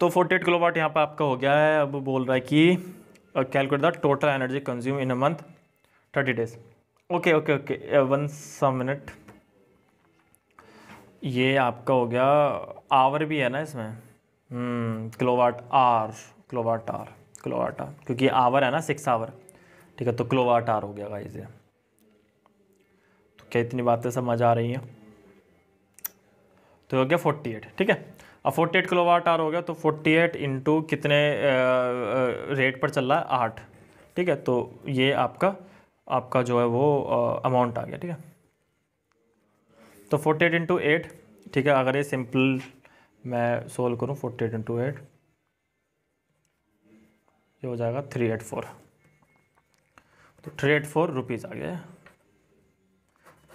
तो फोर्टी एट किलो वाट यहाँ पर आपका हो गया है अब बोल रहा है कि calculate the total energy consume in a month thirty days okay okay okay one some minute ये आपका हो गया आवर भी है ना इसमें kilowatt hour kilowatt hour kilowatt hour क्योंकि आवर है ना सिक्स आवर ठीक है तो किलोवाट आर हो गया गाइज ये तो क्या इतनी बातें समझ आ रही हैं तो हो गया फोर्टी एट ठीक है अब 48 वाट आर हो गया तो 48 एट इंटू कितने रेट पर चल रहा है आठ ठीक है तो ये आपका आपका जो है वो अमाउंट आ गया ठीक है तो 48 एट इंटू एट ठीक है अगर ये सिंपल मैं सोल्व करूँ 48 एट इंटू एट ये हो जाएगा थ्री एट फोर तो थ्री एट फोर रुपीज़ आ गया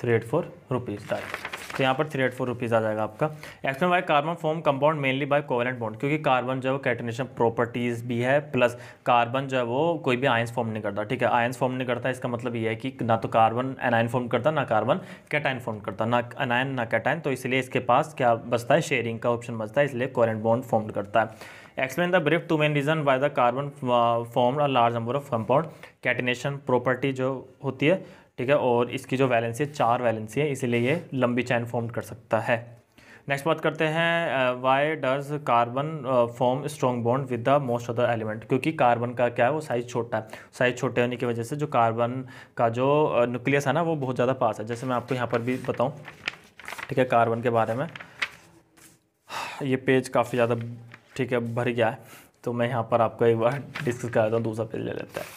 थ्री एट फोर रुपीज़ डाल तो यहाँ पर थ्री एट फोर रुपीज़ आ जाएगा आपका explain by carbon form compound mainly by covalent bond क्योंकि कार्बन जो है वो कैटनेशन प्रॉपर्टीज़ भी है प्लस कार्बन जो है वो कोई भी आयंस फॉर्म नहीं करता ठीक है आयंस फॉर्म नहीं करता इसका मतलब ये है कि ना तो कार्बन एनायन फॉर्म करता ना कार्बन कैटाइन फॉर्म करता ना अनायन ना कैटाइन तो इसलिए इसके पास क्या बचता है शेयरिंग का ऑप्शन बचता है इसलिए कोवेलेंट बॉन्ड फॉर्म करता है explain the brief two main reason by the carbon form a large number of compound catenation property जो होती है ठीक है और इसकी जो वैलेंसी है चार वैलेंसी है इसीलिए ये लंबी चैन फॉर्म कर सकता है नेक्स्ट बात करते हैं why does carbon form strong bond with the most other element क्योंकि कार्बन का क्या है वो साइज़ छोटा है साइज़ छोटे होने की वजह से जो कार्बन का जो न्यूक्लियस uh, है ना वो बहुत ज़्यादा पास है जैसे मैं आपको यहाँ पर भी बताऊँ ठीक है कार्बन के बारे में ये पेज काफ़ी ज़्यादा ठीक है भर गया है तो मैं यहाँ पर आपको एक बार डिस्कस कर देता हूँ दूसरा पेज ले लेता है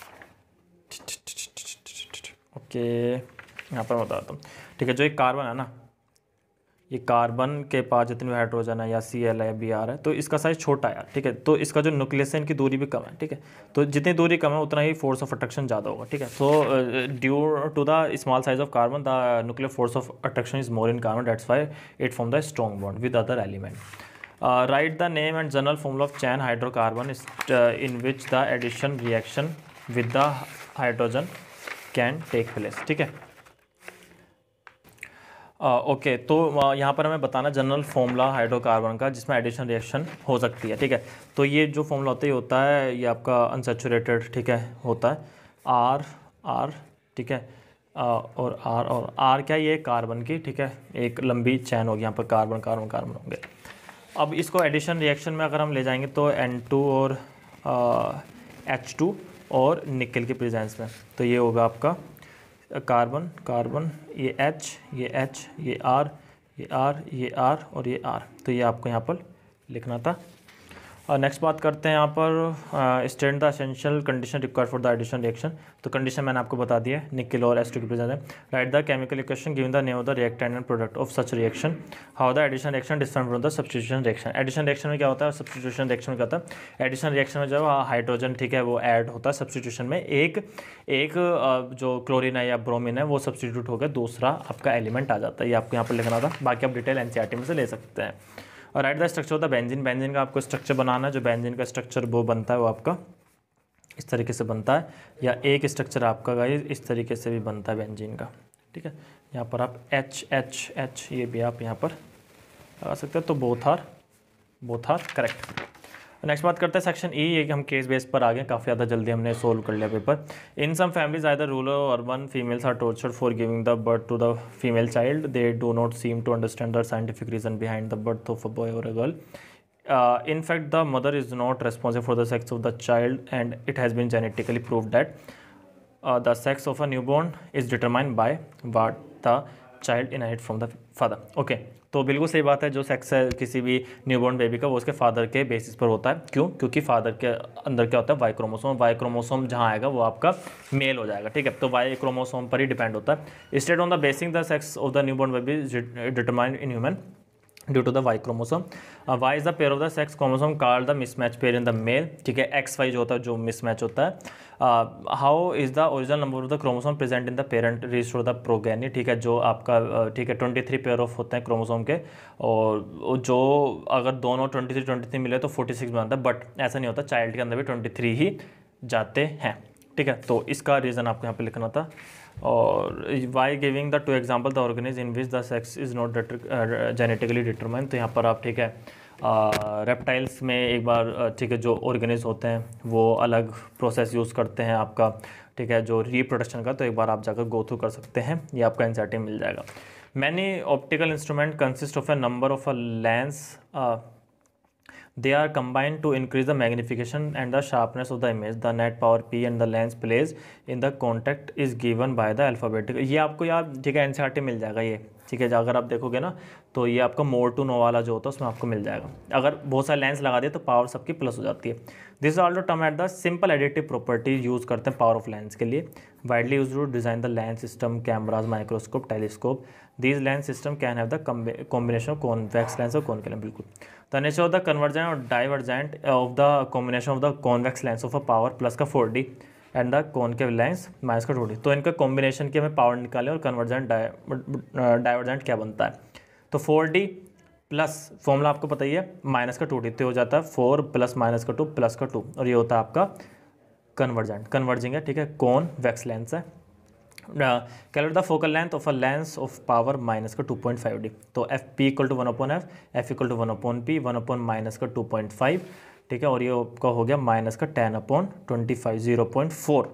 ओके यहाँ पर बताता हूँ ठीक है जो एक कार्बन है ना ये कार्बन के पास जितने हाइड्रोजन है या सी एल है बी आर है तो इसका साइज छोटा है ठीक है तो इसका जो न्यूक्लियस है इनकी दूरी भी कम है ठीक है तो जितनी दूरी कम है उतना ही फोर्स ऑफ अट्रैक्शन ज़्यादा होगा ठीक है तो due to the small size of carbon the nuclear force of attraction is more in carbon that's why it form the strong bond with other element write the name and general formula of chain hydrocarbon in which the addition reaction with the hydrogen can take place ठीक है okay तो यहाँ पर हमें बताना general formula hydrocarbon का जिसमें addition reaction हो सकती है ठीक है तो ये जो फॉर्मूला होता है ये होता है ये आपका अनसेचुरेटेड ठीक है होता है आर आर ठीक है और आर और आर क्या ये कार्बन की ठीक है एक लंबी चैन होगी यहाँ पर कार्बन कार्बन कार्बन होंगे अब इसको एडिशन रिएक्शन में अगर हम ले जाएंगे तो एन टू और एच टू और निकल के प्रेजेंस में तो ये होगा आपका कार्बन कार्बन ये एच ये एच ये आर ये आर ये आर और ये आर तो ये आपको यहाँ पर लिखना था नेक्स्ट uh, बात करते हैं यहाँ पर stand the essential condition required for the addition reaction तो कंडीशन मैंने आपको बता दी है निकल और एस्ट्रिक प्रेजेंट है write the chemical equation given the name of the reactant and product of such reaction how the addition reaction different from the substitution reaction addition reaction में क्या होता है सब्सिट्यूशन रिएक्शन में क्या होता है एडिशन रिएक्शन में जो हाइड्रोजन uh, ठीक है वो एड होता है सब्सिट्यूशन में एक एक uh, जो क्लोरिन है या ब्रोमिन है वो हो होकर दूसरा आपका एलिमेंट आ जाता है ये आपको यहाँ पर लिखना था बाकी आप डिटेल एन e में से ले सकते हैं और राइट द स्ट्रक्चर होता है बेंजिन बेंजिन का आपको स्ट्रक्चर बनाना है जो बेंजिन का स्ट्रक्चर वो बनता है वो आपका इस तरीके से बनता है या एक स्ट्रक्चर आपका गाइज इस तरीके से भी बनता है बेंजिन का ठीक है यहाँ पर आप एच एच एच ये भी आप यहाँ पर लगा सकते हैं तो बोथार बोथार करेक्ट नेक्स्ट तो बात करते हैं सेक्शन ई ये कि हम केस बेस पर आ गए काफ़ी ज़्यादा जल्दी हमने सोल्व कर लिया paper in some families I the rural urban females are tortured for giving the birth to the female child they do not seem to understand the scientific reason behind the birth of a boy और a girl in fact the mother is not responsible for the sex of the child and it has been genetically prove that the sex of a new born is determined bye watt the child in from the father okay तो बिल्कुल सही बात है जो sex है किसी भी newborn baby का वो उसके फादर के बेसिस पर होता है क्यों क्योंकि फादर के अंदर क्या होता है वाई क्रोमोसोम वाई क्रोमोसोम जहाँ आएगा वो आपका मेल हो जाएगा ठीक है तो वाई क्रोमोसोम पर ही डिपेंड होता है state on the basing the sex of the newborn baby determined in human due to the Y chromosome Y is the pair of the sex chromosome card the mismatch pair in the male ठीक है x Y जो होता है जो mismatch होता है how is the original number of the chromosome present in the parent register the progeny ठीक है जो आपका uh, ठीक है ट्वेंटी थ्री पेयर ऑफ होते हैं क्रोमोसोम के और जो अगर दोनों ट्वेंटी थ्री ट्वेंटी थ्री मिले तो फोर्टी सिक्स बनता है बट ऐसा नहीं होता चाइल्ड के अंदर भी ट्वेंटी थ्री ही जाते हैं ठीक है तो इसका रीज़न आपको यहाँ पर लिखना था और why giving the two example the organism in which the sex is not genetically determine तो यहाँ पर आप ठीक है रेप्टाइल्स में एक बार ठीक है जो ऑर्गेनिज होते हैं वो अलग प्रोसेस यूज़ करते हैं आपका ठीक है जो रिप्रोडक्शन का तो एक बार आप जाकर गो थ्रू कर सकते हैं ये आपका एनसाइटी मिल जाएगा many optical instrument consist of a number of a lens They are combined to increase the magnification and the sharpness of the image. The net power P and the lens plays in the contact is given by the alphabetical. ये आपको यार ठीक है N C R T मिल जाएगा ये ठीक है अगर आप देखोगे ना तो ये आपका मोर टू नो वाला जो होता है उसमें आपको मिल जाएगा अगर बहुत सारे लेंस लगा दिए तो पावर सबकी प्लस हो जाती है this also term at the simple additive property use करते हैं पावर ऑफ लेंस के लिए widely use to design the lens system cameras microscope telescope these lens system can have the combination of convex lens और कॉनकेलेम बिल्कुल the nature of the convergent और divergent of the combination of the convex lens of a power plus का D and the के lens minus का to D तो इनका combination की हमें पावर निकालें और कन्वर्जेंट डाइवर्जेंट uh, क्या बनता है तो फोर डी प्लस फॉर्मूला आपको पता ही है माइनस का टू डी तो हो जाता है फोर प्लस माइनस का टू प्लस का टू और ये होता है आपका कन्वर्जेंट कन्वर्जिंग है ठीक है कौन वैक्स लेंस है calculate the focal length of a lens of power minus का 2.5 डी तो F P equal to one upon F F equal to one upon P one upon minus का 2.5 ठीक है और ये आपका हो गया माइनस का ten upon twenty five zero point four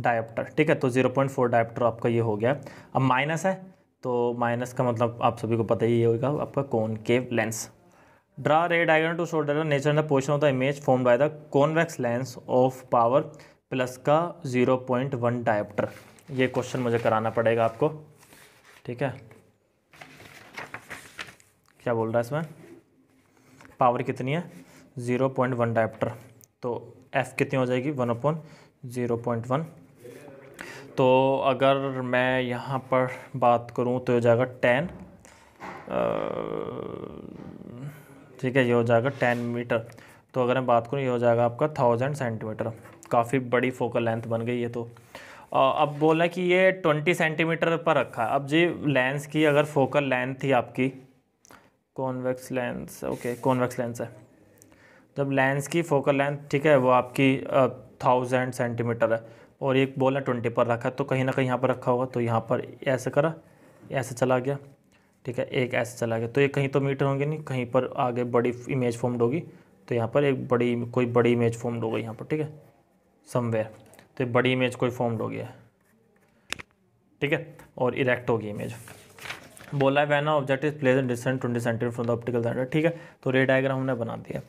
dioptre ठीक है तो जीरो पॉइंट फोर डायप्टर आपका ये हो गया अब माइनस है तो माइनस का मतलब आप सभी को पता ही होगा आपका concave lens draw ray diagram to show their nature the portion of the image form by the convex lens of power plus का जीरो पॉइंट वन डायप्टर ये क्वेश्चन मुझे कराना पड़ेगा आपको ठीक है क्या बोल रहा है इसमें पावर कितनी है ज़ीरो पॉइंट वन डायप्टर तो एफ़ कितनी हो जाएगी one upon zero point one तो अगर मैं यहाँ पर बात करूँ तो हो जाएगा टेन ठीक है ये हो जाएगा टेन मीटर तो अगर मैं बात करूँ ये हो जाएगा आपका थाउजेंड सेंटीमीटर काफ़ी बड़ी फोकल लेंथ बन गई है तो अब बोला कि ये ट्वेंटी सेंटीमीटर पर रखा है अब जी लेंस की अगर फोकल लेंथ थी आपकी convex lens okay convex lens है जब लेंस की फोकल लेंथ ठीक है वो आपकी थाउजेंड सेंटीमीटर है और एक बोला ट्वेंटी पर रखा तो कहीं ना कहीं यहाँ पर रखा होगा तो यहाँ पर ऐसे करा ऐसे चला गया ठीक है एक ऐसे चला गया तो ये कहीं तो मीटर होंगे नहीं कहीं पर आगे बड़ी इमेज फॉर्म्ड होगी तो यहाँ पर एक बड़ी कोई बड़ी इमेज फॉर्म्ड होगा यहाँ पर ठीक है समवेयर तो बड़ी इमेज कोई फॉर्म्ड हो गया ठीक है और इरेक्ट होगी इमेज बोला है when object is place in distant twenty centimetre from the optical centre ठीक है तो रे डायग्राम हमने बना दिया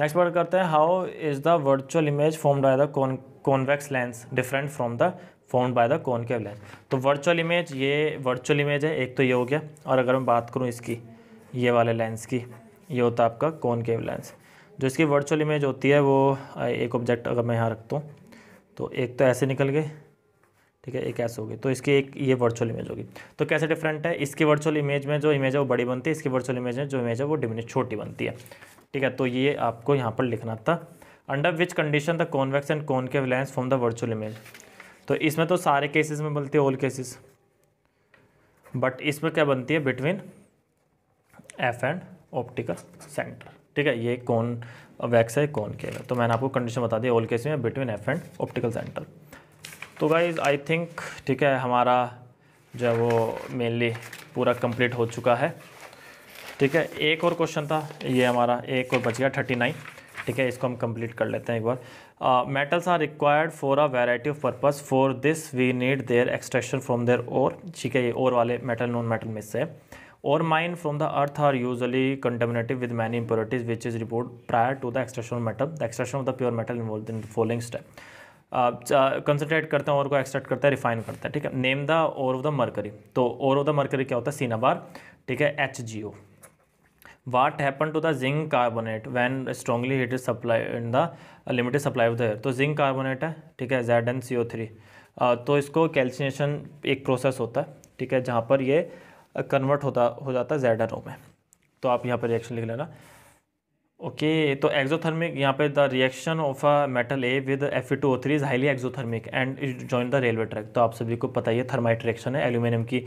नेक्स्ट वर्ड करते हैं how is the virtual image formed by the con convex lens different from the formed by the concave lens तो वर्चुअल इमेज ये वर्चुअल इमेज है एक तो ये हो गया और अगर मैं बात करूँ इसकी ये वाले लेंस की ये होता है आपका कॉनकेव लेंस जो इसकी वर्चुअल इमेज होती है वो एक ऑब्जेक्ट अगर मैं यहाँ रखता हूँ तो एक तो ऐसे निकल गए ठीक है एक ऐसे हो गए तो इसकी एक ये वर्चुअल इमेज होगी तो कैसे डिफरेंट है इसकी वर्चुअल इमेज में जो इमेज है वो बड़ी बनती है इसकी वर्चुअल इमेज में जो इमेज है वो डिमिनिश छोटी बनती है ठीक है तो ये आपको यहाँ पर लिखना था under which condition the convex and के lens from the virtual image तो इसमें तो सारे केसेस में बनती है ऑल केसेस बट इसमें क्या बनती है between F and optical centre ठीक है ये कौन वैक्स है कौन के तो मैंने आपको कंडीशन बता दी ऑल केस में between F and optical centre तो गाइज आई थिंक ठीक है हमारा जो है वो मेनली पूरा कंप्लीट हो चुका है ठीक है एक और क्वेश्चन था ये हमारा एक और बच गया थर्टी नाइन ठीक है इसको हम कंप्लीट कर लेते हैं एक बार metals are required for a variety of purpose for this we need their extraction from there और ठीक है ये ओर वाले मेटल नॉन मेटल में से और mine from the earth are usually contaminative with many impurities which is report prior to the extraction of metal the extraction of the pure metal involve in following step concentrate करते हैं और को extract करते हैं refine करते हैं ठीक है name the ore of the mercury तो और ऑफ द मरकरी क्या होता है सीनाबार ठीक है H G O what happen to the zinc carbonate when heat is supply in the limited supply of the air तो zinc carbonate है ठीक है Z N C O three तो इसको कैल्सिनेशन एक प्रोसेस होता है ठीक है जहाँ पर ये कन्वर्ट होता हो जाता है जेड एन ओ में तो आप यहाँ पर रिएक्शन लिख लेना ओके okay, तो एक्जोथर्मिक यहाँ पे the reaction of a metal A with F E two O three is highly exothermic and join the railway track तो आप सभी को पता ही है थर्माइट रिएक्शन है एल्यूमिनियम की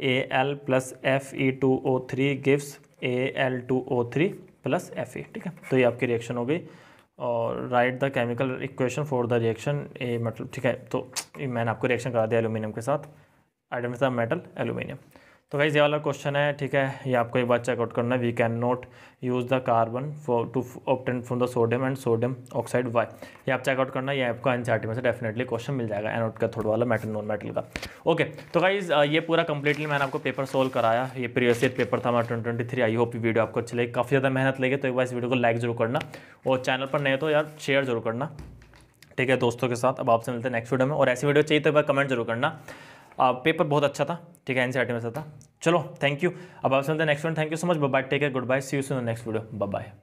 A L plus F E two O three gives A L two O three plus F E ठीक है तो ये आपकी रिएक्शन हो गई और write the chemical equation for the reaction A metal ठीक है तो मैंने आपको रिएक्शन करा दिया एल्यूमिनियम के साथ आइडेंटिफाई मेटल एल्यूमिनियम तो गाइज़ ये वाला क्वेश्चन है ठीक है ये आपको एक बार चेकआउट करना है we can not use the carbon for to obtain from the sodium and sodium oxide why ये आप चेकआउट करना ये आपको एन में से डेफिनेटली क्वेश्चन मिल जाएगा एनोट का थोड़ा वाला मेटल नॉन मेटल का ओके तो गाइज़ ये पूरा कंप्लीटली मैंने आपको पेपर सोल्व कराया ये प्रीवियस ईयर पेपर था हमारा twenty twenty I hope video आपको अच्छी लगी काफ़ी ज़्यादा मेहनत लगी तो एक बार इस वीडियो को लाइक जरूर करना और चैनल पर नहीं तो यार शेयर जरूर करना ठीक है दोस्तों के साथ अब आपसे मिलते हैं नेक्स्ट वीडियो में और ऐसी वीडियो चाहिए तो एक बार कमेंट जरूर करना पेपर uh, बहुत अच्छा था ठीक है एन में से था चलो थैंक यू अब आप मिलते हैं next one thank you so much bye take care good bye see you in next video bye